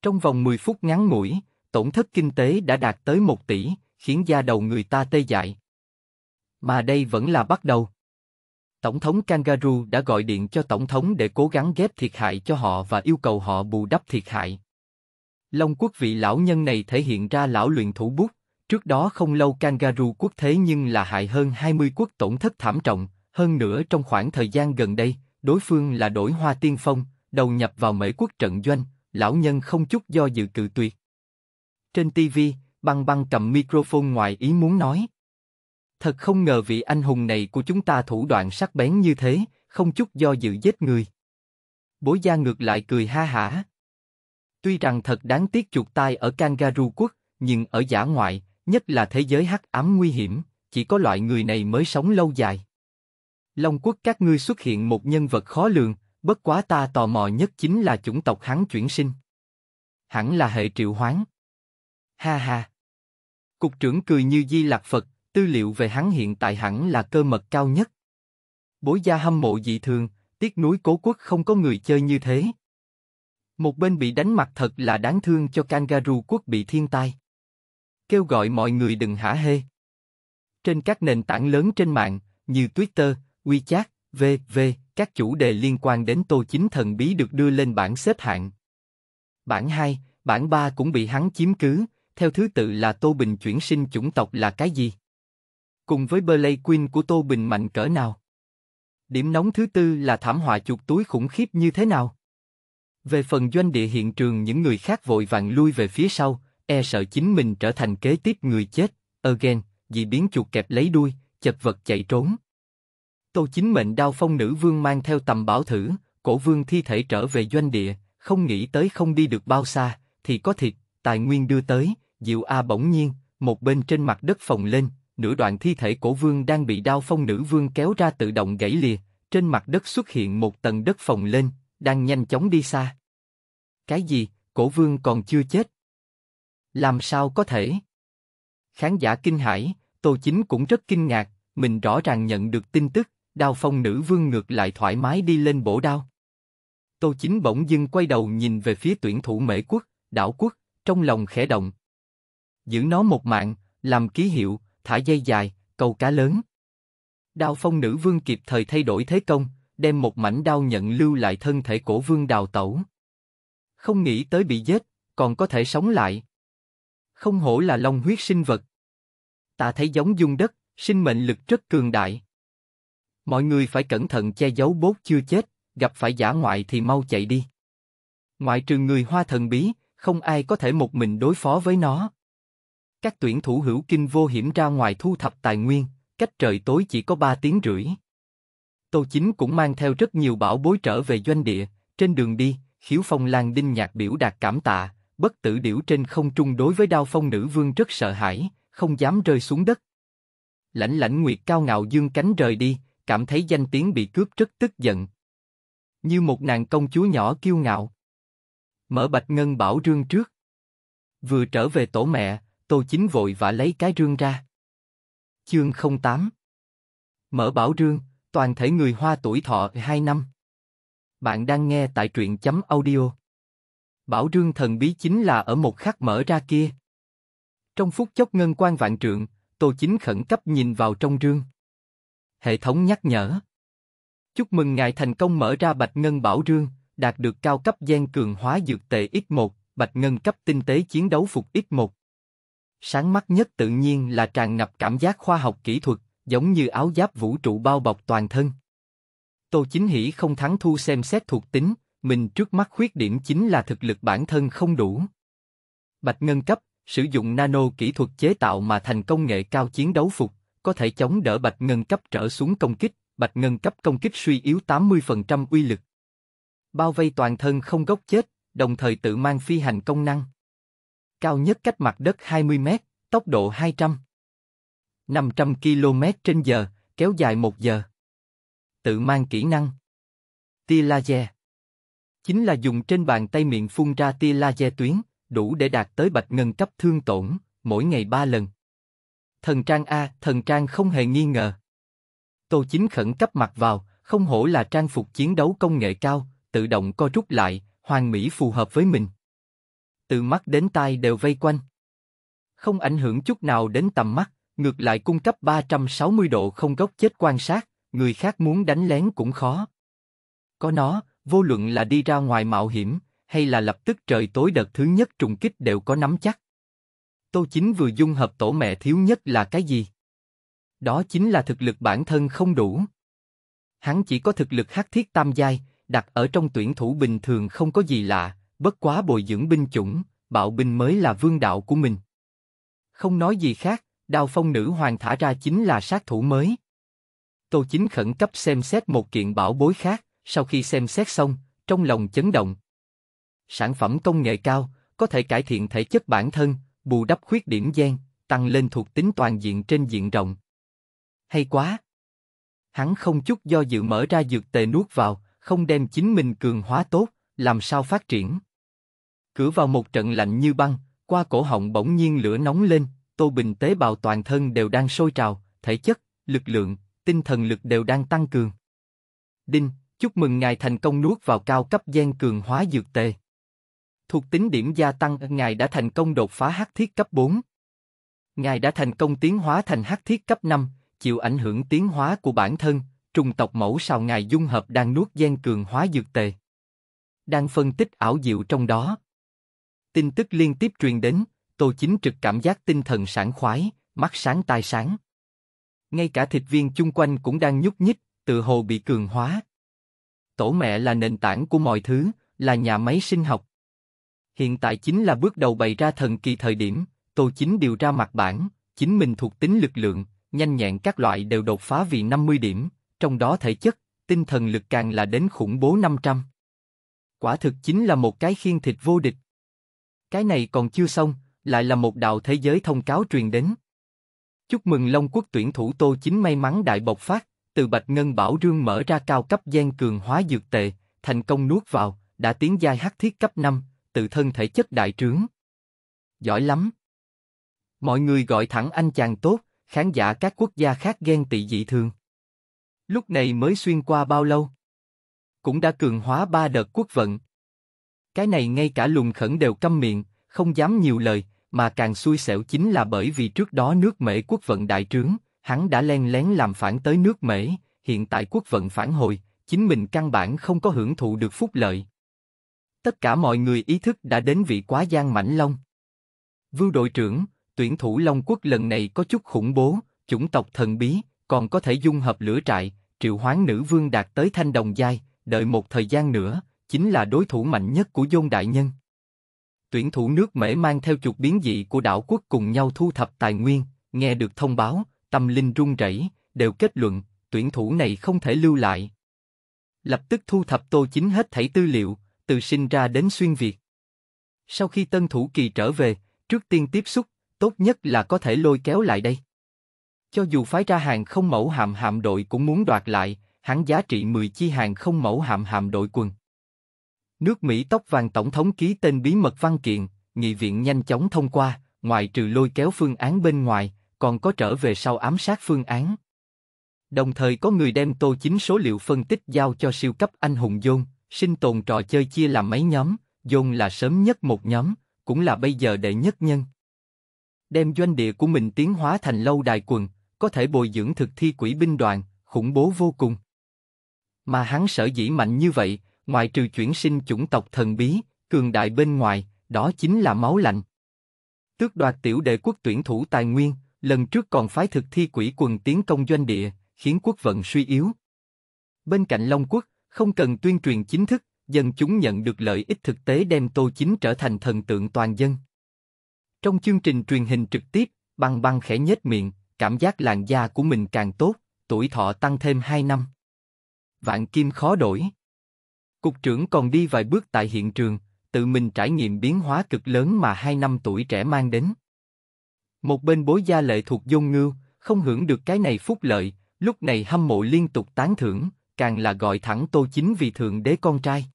Trong vòng 10 phút ngắn ngủi, tổn thất kinh tế đã đạt tới 1 tỷ, khiến da đầu người ta tê dại. Mà đây vẫn là bắt đầu. Tổng thống Kangaroo đã gọi điện cho Tổng thống để cố gắng ghép thiệt hại cho họ và yêu cầu họ bù đắp thiệt hại. Long quốc vị lão nhân này thể hiện ra lão luyện thủ bút, trước đó không lâu Kangaroo quốc thế nhưng là hại hơn 20 quốc tổn thất thảm trọng, hơn nữa trong khoảng thời gian gần đây, đối phương là đổi hoa tiên phong, đầu nhập vào mễ quốc trận doanh, lão nhân không chút do dự cự tuyệt. Trên TV, băng băng cầm microphone ngoài ý muốn nói thật không ngờ vị anh hùng này của chúng ta thủ đoạn sắc bén như thế, không chút do dự giết người. Bố gia ngược lại cười ha hả. Tuy rằng thật đáng tiếc chuột tai ở kangaroo quốc, nhưng ở giả ngoại, nhất là thế giới hắc ám nguy hiểm, chỉ có loại người này mới sống lâu dài. Long quốc các ngươi xuất hiện một nhân vật khó lường, bất quá ta tò mò nhất chính là chủng tộc hắn chuyển sinh. Hẳn là hệ triệu hoán. Ha ha. Cục trưởng cười như di lạc Phật, Tư liệu về hắn hiện tại hẳn là cơ mật cao nhất. Bối gia hâm mộ dị thường, tiếc núi cố quốc không có người chơi như thế. Một bên bị đánh mặt thật là đáng thương cho kangaroo quốc bị thiên tai. Kêu gọi mọi người đừng hả hê. Trên các nền tảng lớn trên mạng, như Twitter, WeChat, VV, các chủ đề liên quan đến Tô Chính Thần Bí được đưa lên bảng xếp hạng. Bảng 2, bảng 3 cũng bị hắn chiếm cứ, theo thứ tự là Tô Bình chuyển sinh chủng tộc là cái gì? cùng với Berlay Queen của Tô Bình mạnh cỡ nào. Điểm nóng thứ tư là thảm họa chuột túi khủng khiếp như thế nào. Về phần doanh địa hiện trường những người khác vội vàng lui về phía sau, e sợ chính mình trở thành kế tiếp người chết, Ergen, dị biến chuột kẹp lấy đuôi, chật vật chạy trốn. Tô chính mệnh đao phong nữ vương mang theo tầm bảo thử, cổ vương thi thể trở về doanh địa, không nghĩ tới không đi được bao xa, thì có thịt, tài nguyên đưa tới, Diệu A bỗng nhiên, một bên trên mặt đất phồng lên, nửa đoạn thi thể cổ vương đang bị đao phong nữ vương kéo ra tự động gãy lìa, trên mặt đất xuất hiện một tầng đất phồng lên, đang nhanh chóng đi xa. Cái gì, cổ vương còn chưa chết? Làm sao có thể? Khán giả kinh hãi, Tô Chính cũng rất kinh ngạc, mình rõ ràng nhận được tin tức, đao phong nữ vương ngược lại thoải mái đi lên bổ đao. Tô Chính bỗng dưng quay đầu nhìn về phía tuyển thủ mễ quốc, đảo quốc, trong lòng khẽ động. Giữ nó một mạng, làm ký hiệu, thả dây dài, câu cá lớn. Đào phong nữ vương kịp thời thay đổi thế công, đem một mảnh đao nhận lưu lại thân thể cổ vương đào tẩu. Không nghĩ tới bị giết, còn có thể sống lại. Không hổ là long huyết sinh vật. Ta thấy giống dung đất, sinh mệnh lực rất cường đại. Mọi người phải cẩn thận che giấu bốt chưa chết, gặp phải giả ngoại thì mau chạy đi. Ngoại trừ người hoa thần bí, không ai có thể một mình đối phó với nó. Các tuyển thủ hữu kinh vô hiểm ra ngoài thu thập tài nguyên, cách trời tối chỉ có 3 tiếng rưỡi. Tô Chính cũng mang theo rất nhiều bảo bối trở về doanh địa, trên đường đi, khiếu phong lan đinh nhạc biểu đạt cảm tạ, bất tử điểu trên không trung đối với đao phong nữ vương rất sợ hãi, không dám rơi xuống đất. Lãnh lãnh nguyệt cao ngạo dương cánh rời đi, cảm thấy danh tiếng bị cướp rất tức giận. Như một nàng công chúa nhỏ kiêu ngạo. Mở bạch ngân bảo rương trước. Vừa trở về tổ mẹ, Tô Chính vội vã lấy cái rương ra. Chương 08 Mở bảo rương, toàn thể người Hoa tuổi thọ 2 năm. Bạn đang nghe tại truyện chấm audio. Bảo rương thần bí chính là ở một khắc mở ra kia. Trong phút chốc ngân quan vạn trượng, Tô Chính khẩn cấp nhìn vào trong rương. Hệ thống nhắc nhở. Chúc mừng ngài thành công mở ra Bạch Ngân Bảo Rương, đạt được cao cấp gian cường hóa dược tệ X1, Bạch Ngân cấp tinh tế chiến đấu phục X1 sáng mắt nhất tự nhiên là tràn ngập cảm giác khoa học kỹ thuật, giống như áo giáp vũ trụ bao bọc toàn thân. Tô Chính Hỷ không thắng thu xem xét thuộc tính, mình trước mắt khuyết điểm chính là thực lực bản thân không đủ. Bạch Ngân cấp, sử dụng nano kỹ thuật chế tạo mà thành công nghệ cao chiến đấu phục, có thể chống đỡ Bạch Ngân cấp trở xuống công kích, Bạch Ngân cấp công kích suy yếu 80% uy lực. Bao vây toàn thân không gốc chết, đồng thời tự mang phi hành công năng cao nhất cách mặt đất 20 mét, tốc độ 200. 500 km trên giờ, kéo dài 1 giờ. Tự mang kỹ năng. Tia laser. Chính là dùng trên bàn tay miệng phun ra tia laser tuyến, đủ để đạt tới bạch ngân cấp thương tổn, mỗi ngày 3 lần. Thần trang A, thần trang không hề nghi ngờ. Tô chính khẩn cấp mặc vào, không hổ là trang phục chiến đấu công nghệ cao, tự động co rút lại, hoàn mỹ phù hợp với mình từ mắt đến tai đều vây quanh. Không ảnh hưởng chút nào đến tầm mắt, ngược lại cung cấp 360 độ không góc chết quan sát, người khác muốn đánh lén cũng khó. Có nó, vô luận là đi ra ngoài mạo hiểm, hay là lập tức trời tối đợt thứ nhất trùng kích đều có nắm chắc. Tô Chính vừa dung hợp tổ mẹ thiếu nhất là cái gì? Đó chính là thực lực bản thân không đủ. Hắn chỉ có thực lực hắc thiết tam giai, đặt ở trong tuyển thủ bình thường không có gì lạ, bất quá bồi dưỡng binh chủng, bạo binh mới là vương đạo của mình. Không nói gì khác, đào phong nữ hoàng thả ra chính là sát thủ mới. Tô Chính khẩn cấp xem xét một kiện bảo bối khác, sau khi xem xét xong, trong lòng chấn động. Sản phẩm công nghệ cao, có thể cải thiện thể chất bản thân, bù đắp khuyết điểm gen, tăng lên thuộc tính toàn diện trên diện rộng. Hay quá! Hắn không chút do dự mở ra dược tề nuốt vào, không đem chính mình cường hóa tốt, làm sao phát triển. Cửa vào một trận lạnh như băng, qua cổ họng bỗng nhiên lửa nóng lên, Tô Bình tế bào toàn thân đều đang sôi trào, thể chất, lực lượng, tinh thần lực đều đang tăng cường. Đinh, chúc mừng ngài thành công nuốt vào cao cấp gen cường hóa dược tề. Thuộc tính điểm gia tăng, ngài đã thành công đột phá hắc thiết cấp 4. Ngài đã thành công tiến hóa thành hắc thiết cấp 5, chịu ảnh hưởng tiến hóa của bản thân, trùng tộc mẫu sào ngài dung hợp đang nuốt gen cường hóa dược tề. Đang phân tích ảo diệu trong đó. Tin tức liên tiếp truyền đến, Tô Chính Trực cảm giác tinh thần sảng khoái, mắt sáng tai sáng. Ngay cả thịt viên chung quanh cũng đang nhúc nhích, tự hồ bị cường hóa. Tổ mẹ là nền tảng của mọi thứ, là nhà máy sinh học. Hiện tại chính là bước đầu bày ra thần kỳ thời điểm, Tô Chính điều ra mặt bản, chính mình thuộc tính lực lượng, nhanh nhẹn các loại đều đột phá vì 50 điểm, trong đó thể chất, tinh thần lực càng là đến khủng bố 500. Quả thực chính là một cái khiên thịt vô địch. Cái này còn chưa xong, lại là một đạo thế giới thông cáo truyền đến. Chúc mừng Long Quốc tuyển thủ Tô Chính may mắn đại bộc phát, từ Bạch Ngân Bảo Rương mở ra cao cấp gen cường hóa dược tệ, thành công nuốt vào, đã tiến giai hắc thiết cấp 5, tự thân thể chất đại trướng. Giỏi lắm. Mọi người gọi thẳng anh chàng tốt, khán giả các quốc gia khác ghen tị dị thường. Lúc này mới xuyên qua bao lâu? Cũng đã cường hóa ba đợt quốc vận. Cái này ngay cả lùng khẩn đều câm miệng, không dám nhiều lời, mà càng xui xẻo chính là bởi vì trước đó nước mễ quốc vận đại trướng, hắn đã len lén làm phản tới nước mễ, hiện tại quốc vận phản hồi, chính mình căn bản không có hưởng thụ được phúc lợi. Tất cả mọi người ý thức đã đến vị quá gian mãnh long. Vưu đội trưởng, tuyển thủ Long Quốc lần này có chút khủng bố, chủng tộc thần bí, còn có thể dung hợp lửa trại, triệu hoán nữ vương đạt tới thanh đồng giai, đợi một thời gian nữa, chính là đối thủ mạnh nhất của Dôn Đại Nhân. Tuyển thủ nước Mễ mang theo chuột biến dị của đảo quốc cùng nhau thu thập tài nguyên, nghe được thông báo, tâm linh rung rẩy, đều kết luận, tuyển thủ này không thể lưu lại. Lập tức thu thập tô chính hết thảy tư liệu, từ sinh ra đến xuyên Việt. Sau khi tân thủ kỳ trở về, trước tiên tiếp xúc, tốt nhất là có thể lôi kéo lại đây. Cho dù phái ra hàng không mẫu hạm hạm đội cũng muốn đoạt lại, hắn giá trị 10 chi hàng không mẫu hạm hạm đội quần. Nước Mỹ tóc vàng tổng thống ký tên bí mật văn kiện, nghị viện nhanh chóng thông qua, ngoài trừ lôi kéo phương án bên ngoài, còn có trở về sau ám sát phương án. Đồng thời có người đem tô chính số liệu phân tích giao cho siêu cấp anh hùng John, sinh tồn trò chơi chia làm mấy nhóm, John là sớm nhất một nhóm, cũng là bây giờ đệ nhất nhân. Đem doanh địa của mình tiến hóa thành lâu đài quần, có thể bồi dưỡng thực thi quỷ binh đoàn, khủng bố vô cùng. Mà hắn sở dĩ mạnh như vậy, Ngoại trừ chuyển sinh chủng tộc thần bí, cường đại bên ngoài, đó chính là máu lạnh. Tước đoạt tiểu đệ quốc tuyển thủ tài nguyên, lần trước còn phái thực thi quỷ quần tiến công doanh địa, khiến quốc vận suy yếu. Bên cạnh Long Quốc, không cần tuyên truyền chính thức, dân chúng nhận được lợi ích thực tế đem Tô Chính trở thành thần tượng toàn dân. Trong chương trình truyền hình trực tiếp, băng băng khẽ nhếch miệng, cảm giác làn da của mình càng tốt, tuổi thọ tăng thêm 2 năm. Vạn kim khó đổi. Cục trưởng còn đi vài bước tại hiện trường, tự mình trải nghiệm biến hóa cực lớn mà hai năm tuổi trẻ mang đến. Một bên bối gia lệ thuộc Dung Ngư không hưởng được cái này phúc lợi, lúc này hâm mộ liên tục tán thưởng, càng là gọi thẳng tô chính vì thượng đế con trai.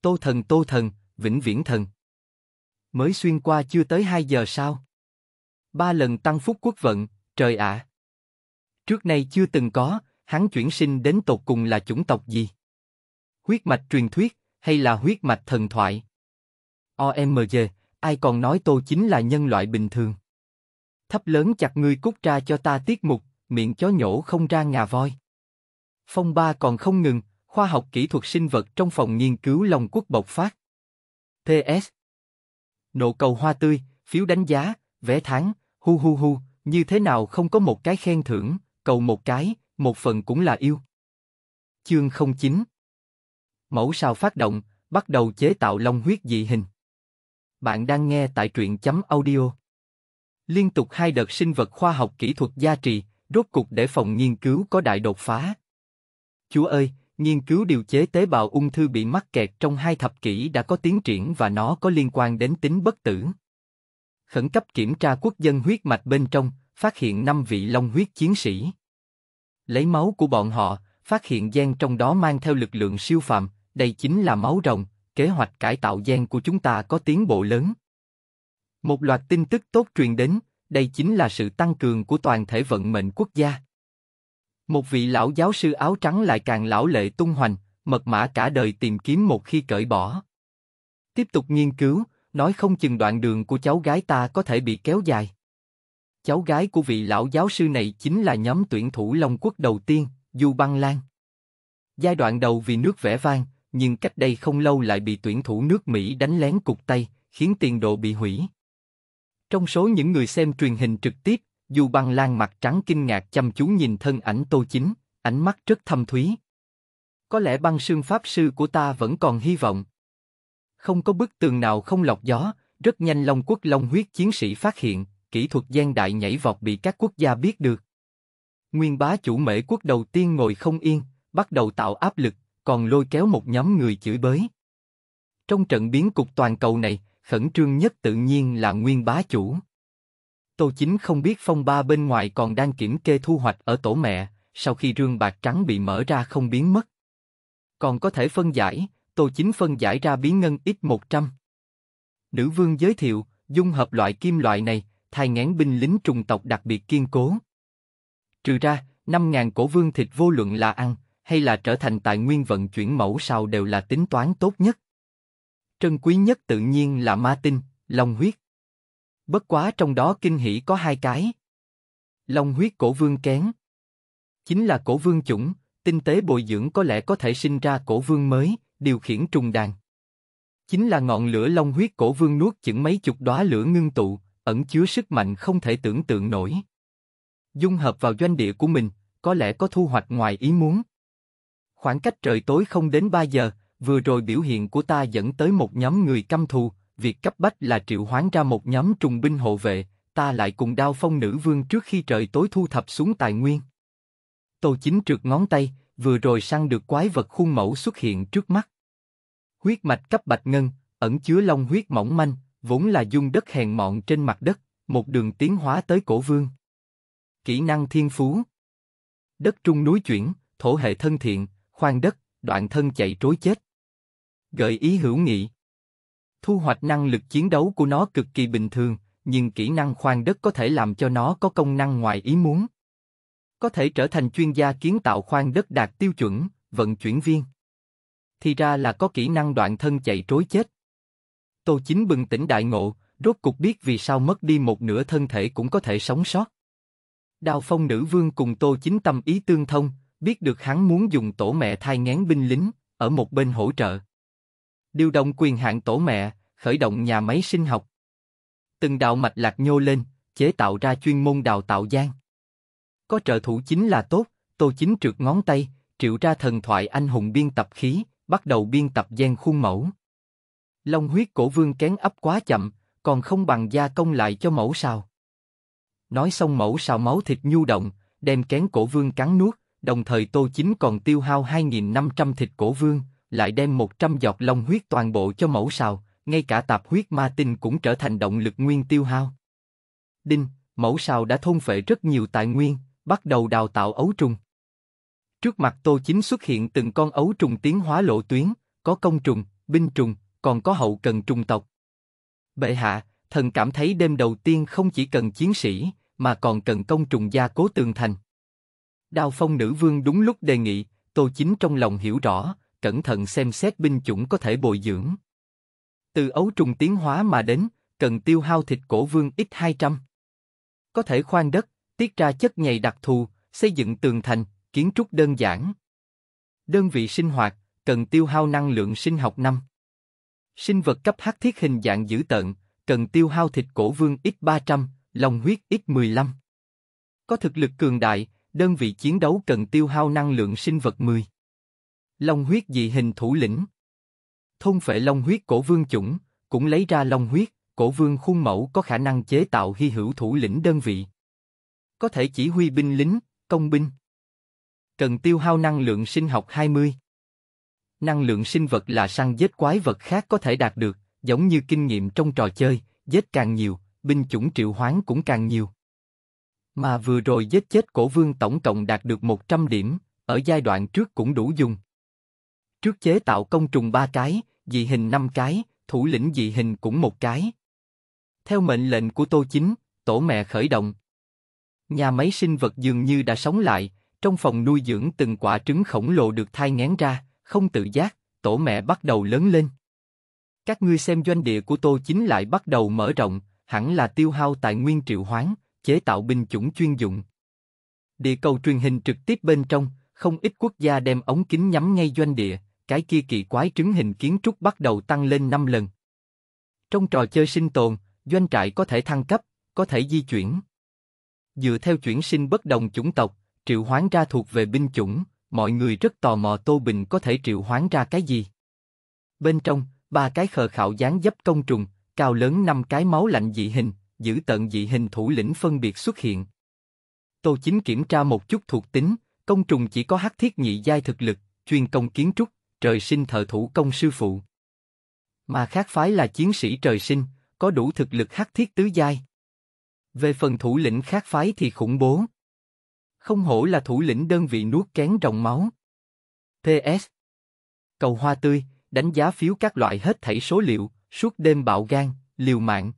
Tô thần tô thần, vĩnh viễn thần. Mới xuyên qua chưa tới 2 giờ sao? Ba lần tăng phúc quốc vận, trời ạ! À. Trước nay chưa từng có, hắn chuyển sinh đến tột cùng là chủng tộc gì? huyết mạch truyền thuyết hay là huyết mạch thần thoại. OMG, ai còn nói tôi chính là nhân loại bình thường. Thấp lớn chặt ngươi cút ra cho ta tiết mục, miệng chó nhổ không ra ngà voi. Phong ba còn không ngừng, khoa học kỹ thuật sinh vật trong phòng nghiên cứu lòng Quốc bộc phát. PS Nộ cầu hoa tươi, phiếu đánh giá, vé tháng, hu hu hu, như thế nào không có một cái khen thưởng, cầu một cái, một phần cũng là yêu. Chương 09 Mẫu sao phát động, bắt đầu chế tạo long huyết dị hình. Bạn đang nghe tại truyện chấm audio. Liên tục hai đợt sinh vật khoa học kỹ thuật gia trì, rốt cục để phòng nghiên cứu có đại đột phá. Chúa ơi, nghiên cứu điều chế tế bào ung thư bị mắc kẹt trong hai thập kỷ đã có tiến triển và nó có liên quan đến tính bất tử. Khẩn cấp kiểm tra quốc dân huyết mạch bên trong, phát hiện năm vị long huyết chiến sĩ. Lấy máu của bọn họ, phát hiện gen trong đó mang theo lực lượng siêu phàm, đây chính là máu rồng, kế hoạch cải tạo gen của chúng ta có tiến bộ lớn. Một loạt tin tức tốt truyền đến, đây chính là sự tăng cường của toàn thể vận mệnh quốc gia. Một vị lão giáo sư áo trắng lại càng lão lệ tung hoành, mật mã cả đời tìm kiếm một khi cởi bỏ. Tiếp tục nghiên cứu, nói không chừng đoạn đường của cháu gái ta có thể bị kéo dài. Cháu gái của vị lão giáo sư này chính là nhóm tuyển thủ Long Quốc đầu tiên, Du Băng Lan. Giai đoạn đầu vì nước vẽ vang, nhưng cách đây không lâu lại bị tuyển thủ nước Mỹ đánh lén cục tay, khiến tiền độ bị hủy. Trong số những người xem truyền hình trực tiếp, dù băng lan mặt trắng kinh ngạc chăm chú nhìn thân ảnh tô chính, ánh mắt rất thâm thúy. Có lẽ băng sương pháp sư của ta vẫn còn hy vọng. Không có bức tường nào không lọc gió, rất nhanh Long quốc Long huyết chiến sĩ phát hiện, kỹ thuật gian đại nhảy vọt bị các quốc gia biết được. Nguyên bá chủ mễ quốc đầu tiên ngồi không yên, bắt đầu tạo áp lực, còn lôi kéo một nhóm người chửi bới. Trong trận biến cục toàn cầu này, khẩn trương nhất tự nhiên là nguyên bá chủ. Tô Chính không biết phong ba bên ngoài còn đang kiểm kê thu hoạch ở tổ mẹ, sau khi rương bạc trắng bị mở ra không biến mất. Còn có thể phân giải, Tô Chính phân giải ra biến ngân X100. Nữ vương giới thiệu, dung hợp loại kim loại này, thay ngán binh lính trùng tộc đặc biệt kiên cố. Trừ ra, 5.000 cổ vương thịt vô luận là ăn, hay là trở thành tài nguyên vận chuyển mẫu sao đều là tính toán tốt nhất. Trân quý nhất tự nhiên là ma tinh, long huyết. Bất quá trong đó kinh hỉ có hai cái. Long huyết cổ vương kén. Chính là cổ vương chủng, tinh tế bồi dưỡng có lẽ có thể sinh ra cổ vương mới, điều khiển trùng đàn. Chính là ngọn lửa long huyết cổ vương nuốt chửng mấy chục đóa lửa ngưng tụ, ẩn chứa sức mạnh không thể tưởng tượng nổi. Dung hợp vào doanh địa của mình, có lẽ có thu hoạch ngoài ý muốn. Khoảng cách trời tối không đến 3 giờ, vừa rồi biểu hiện của ta dẫn tới một nhóm người căm thù, việc cấp bách là triệu hoán ra một nhóm trùng binh hộ vệ, ta lại cùng đao phong nữ vương trước khi trời tối thu thập xuống tài nguyên. Tô chính trượt ngón tay, vừa rồi săn được quái vật khuôn mẫu xuất hiện trước mắt. Huyết mạch cấp bạch ngân, ẩn chứa long huyết mỏng manh, vốn là dung đất hèn mọn trên mặt đất, một đường tiến hóa tới cổ vương. Kỹ năng thiên phú Đất trung núi chuyển, thổ hệ thân thiện, khoan đất, đoạn thân chạy trối chết. Gợi ý hữu nghị. Thu hoạch năng lực chiến đấu của nó cực kỳ bình thường, nhưng kỹ năng khoan đất có thể làm cho nó có công năng ngoài ý muốn. Có thể trở thành chuyên gia kiến tạo khoan đất đạt tiêu chuẩn, vận chuyển viên. Thì ra là có kỹ năng đoạn thân chạy trối chết. Tô Chính bừng tỉnh đại ngộ, rốt cục biết vì sao mất đi một nửa thân thể cũng có thể sống sót. Đào phong nữ vương cùng Tô Chính tâm ý tương thông, biết được hắn muốn dùng tổ mẹ thay ngén binh lính, ở một bên hỗ trợ. Điều động quyền hạn tổ mẹ, khởi động nhà máy sinh học. Từng đạo mạch lạc nhô lên, chế tạo ra chuyên môn đào tạo gian. Có trợ thủ chính là tốt, tô chính trượt ngón tay, triệu ra thần thoại anh hùng biên tập khí, bắt đầu biên tập gian khuôn mẫu. Long huyết cổ vương kén ấp quá chậm, còn không bằng gia công lại cho mẫu sao. Nói xong mẫu sao máu thịt nhu động, đem kén cổ vương cắn nuốt, Đồng thời Tô Chính còn tiêu hao 2.500 thịt cổ vương, lại đem 100 giọt long huyết toàn bộ cho mẫu sào, ngay cả tạp huyết ma tinh cũng trở thành động lực nguyên tiêu hao. Đinh, mẫu sào đã thôn phệ rất nhiều tài nguyên, bắt đầu đào tạo ấu trùng. Trước mặt Tô Chính xuất hiện từng con ấu trùng tiến hóa lộ tuyến, có công trùng, binh trùng, còn có hậu cần trùng tộc. Bệ hạ, thần cảm thấy đêm đầu tiên không chỉ cần chiến sĩ, mà còn cần công trùng gia cố tường thành. Đao phong nữ vương đúng lúc đề nghị, Tô Chính trong lòng hiểu rõ, cẩn thận xem xét binh chủng có thể bồi dưỡng. Từ ấu trùng tiến hóa mà đến, cần tiêu hao thịt cổ vương ít 200. Có thể khoan đất, tiết ra chất nhầy đặc thù, xây dựng tường thành, kiến trúc đơn giản. Đơn vị sinh hoạt, cần tiêu hao năng lượng sinh học năm. Sinh vật cấp hắc thiết hình dạng dữ tợn, cần tiêu hao thịt cổ vương ít 300, lòng huyết ít 15. Có thực lực cường đại, đơn vị chiến đấu cần tiêu hao năng lượng sinh vật 10. Long huyết dị hình thủ lĩnh. Thôn phệ long huyết cổ vương chủng, cũng lấy ra long huyết, cổ vương khuôn mẫu có khả năng chế tạo hy hữu thủ lĩnh đơn vị. Có thể chỉ huy binh lính, công binh. Cần tiêu hao năng lượng sinh học 20. Năng lượng sinh vật là săn giết quái vật khác có thể đạt được, giống như kinh nghiệm trong trò chơi, giết càng nhiều, binh chủng triệu hoán cũng càng nhiều. Mà vừa rồi giết chết cổ vương tổng cộng đạt được 100 điểm, ở giai đoạn trước cũng đủ dùng. Trước chế tạo công trùng 3 cái, dị hình 5 cái, thủ lĩnh dị hình cũng một cái. Theo mệnh lệnh của Tô Chính, tổ mẹ khởi động. Nhà máy sinh vật dường như đã sống lại, trong phòng nuôi dưỡng từng quả trứng khổng lồ được thai ngén ra, không tự giác, tổ mẹ bắt đầu lớn lên. Các ngươi xem doanh địa của Tô Chính lại bắt đầu mở rộng, hẳn là tiêu hao tài nguyên triệu hoán, chế tạo binh chủng chuyên dụng. Địa cầu truyền hình trực tiếp bên trong, không ít quốc gia đem ống kính nhắm ngay doanh địa, cái kia kỳ quái trứng hình kiến trúc bắt đầu tăng lên 5 lần. Trong trò chơi sinh tồn, doanh trại có thể thăng cấp, có thể di chuyển. Dựa theo chuyển sinh bất đồng chủng tộc, triệu hoán ra thuộc về binh chủng, mọi người rất tò mò Tô Bình có thể triệu hoán ra cái gì. Bên trong, ba cái khờ khảo dáng dấp công trùng, cao lớn năm cái máu lạnh dị hình giữ tận dị hình thủ lĩnh phân biệt xuất hiện. Tô Chính kiểm tra một chút thuộc tính, công trùng chỉ có hắc thiết nhị giai thực lực, chuyên công kiến trúc, trời sinh thợ thủ công sư phụ. Mà khác phái là chiến sĩ trời sinh, có đủ thực lực hắc thiết tứ giai. Về phần thủ lĩnh khác phái thì khủng bố. Không hổ là thủ lĩnh đơn vị nuốt kén rồng máu. PS Cầu hoa tươi, đánh giá phiếu các loại hết thảy số liệu, suốt đêm bạo gan, liều mạng,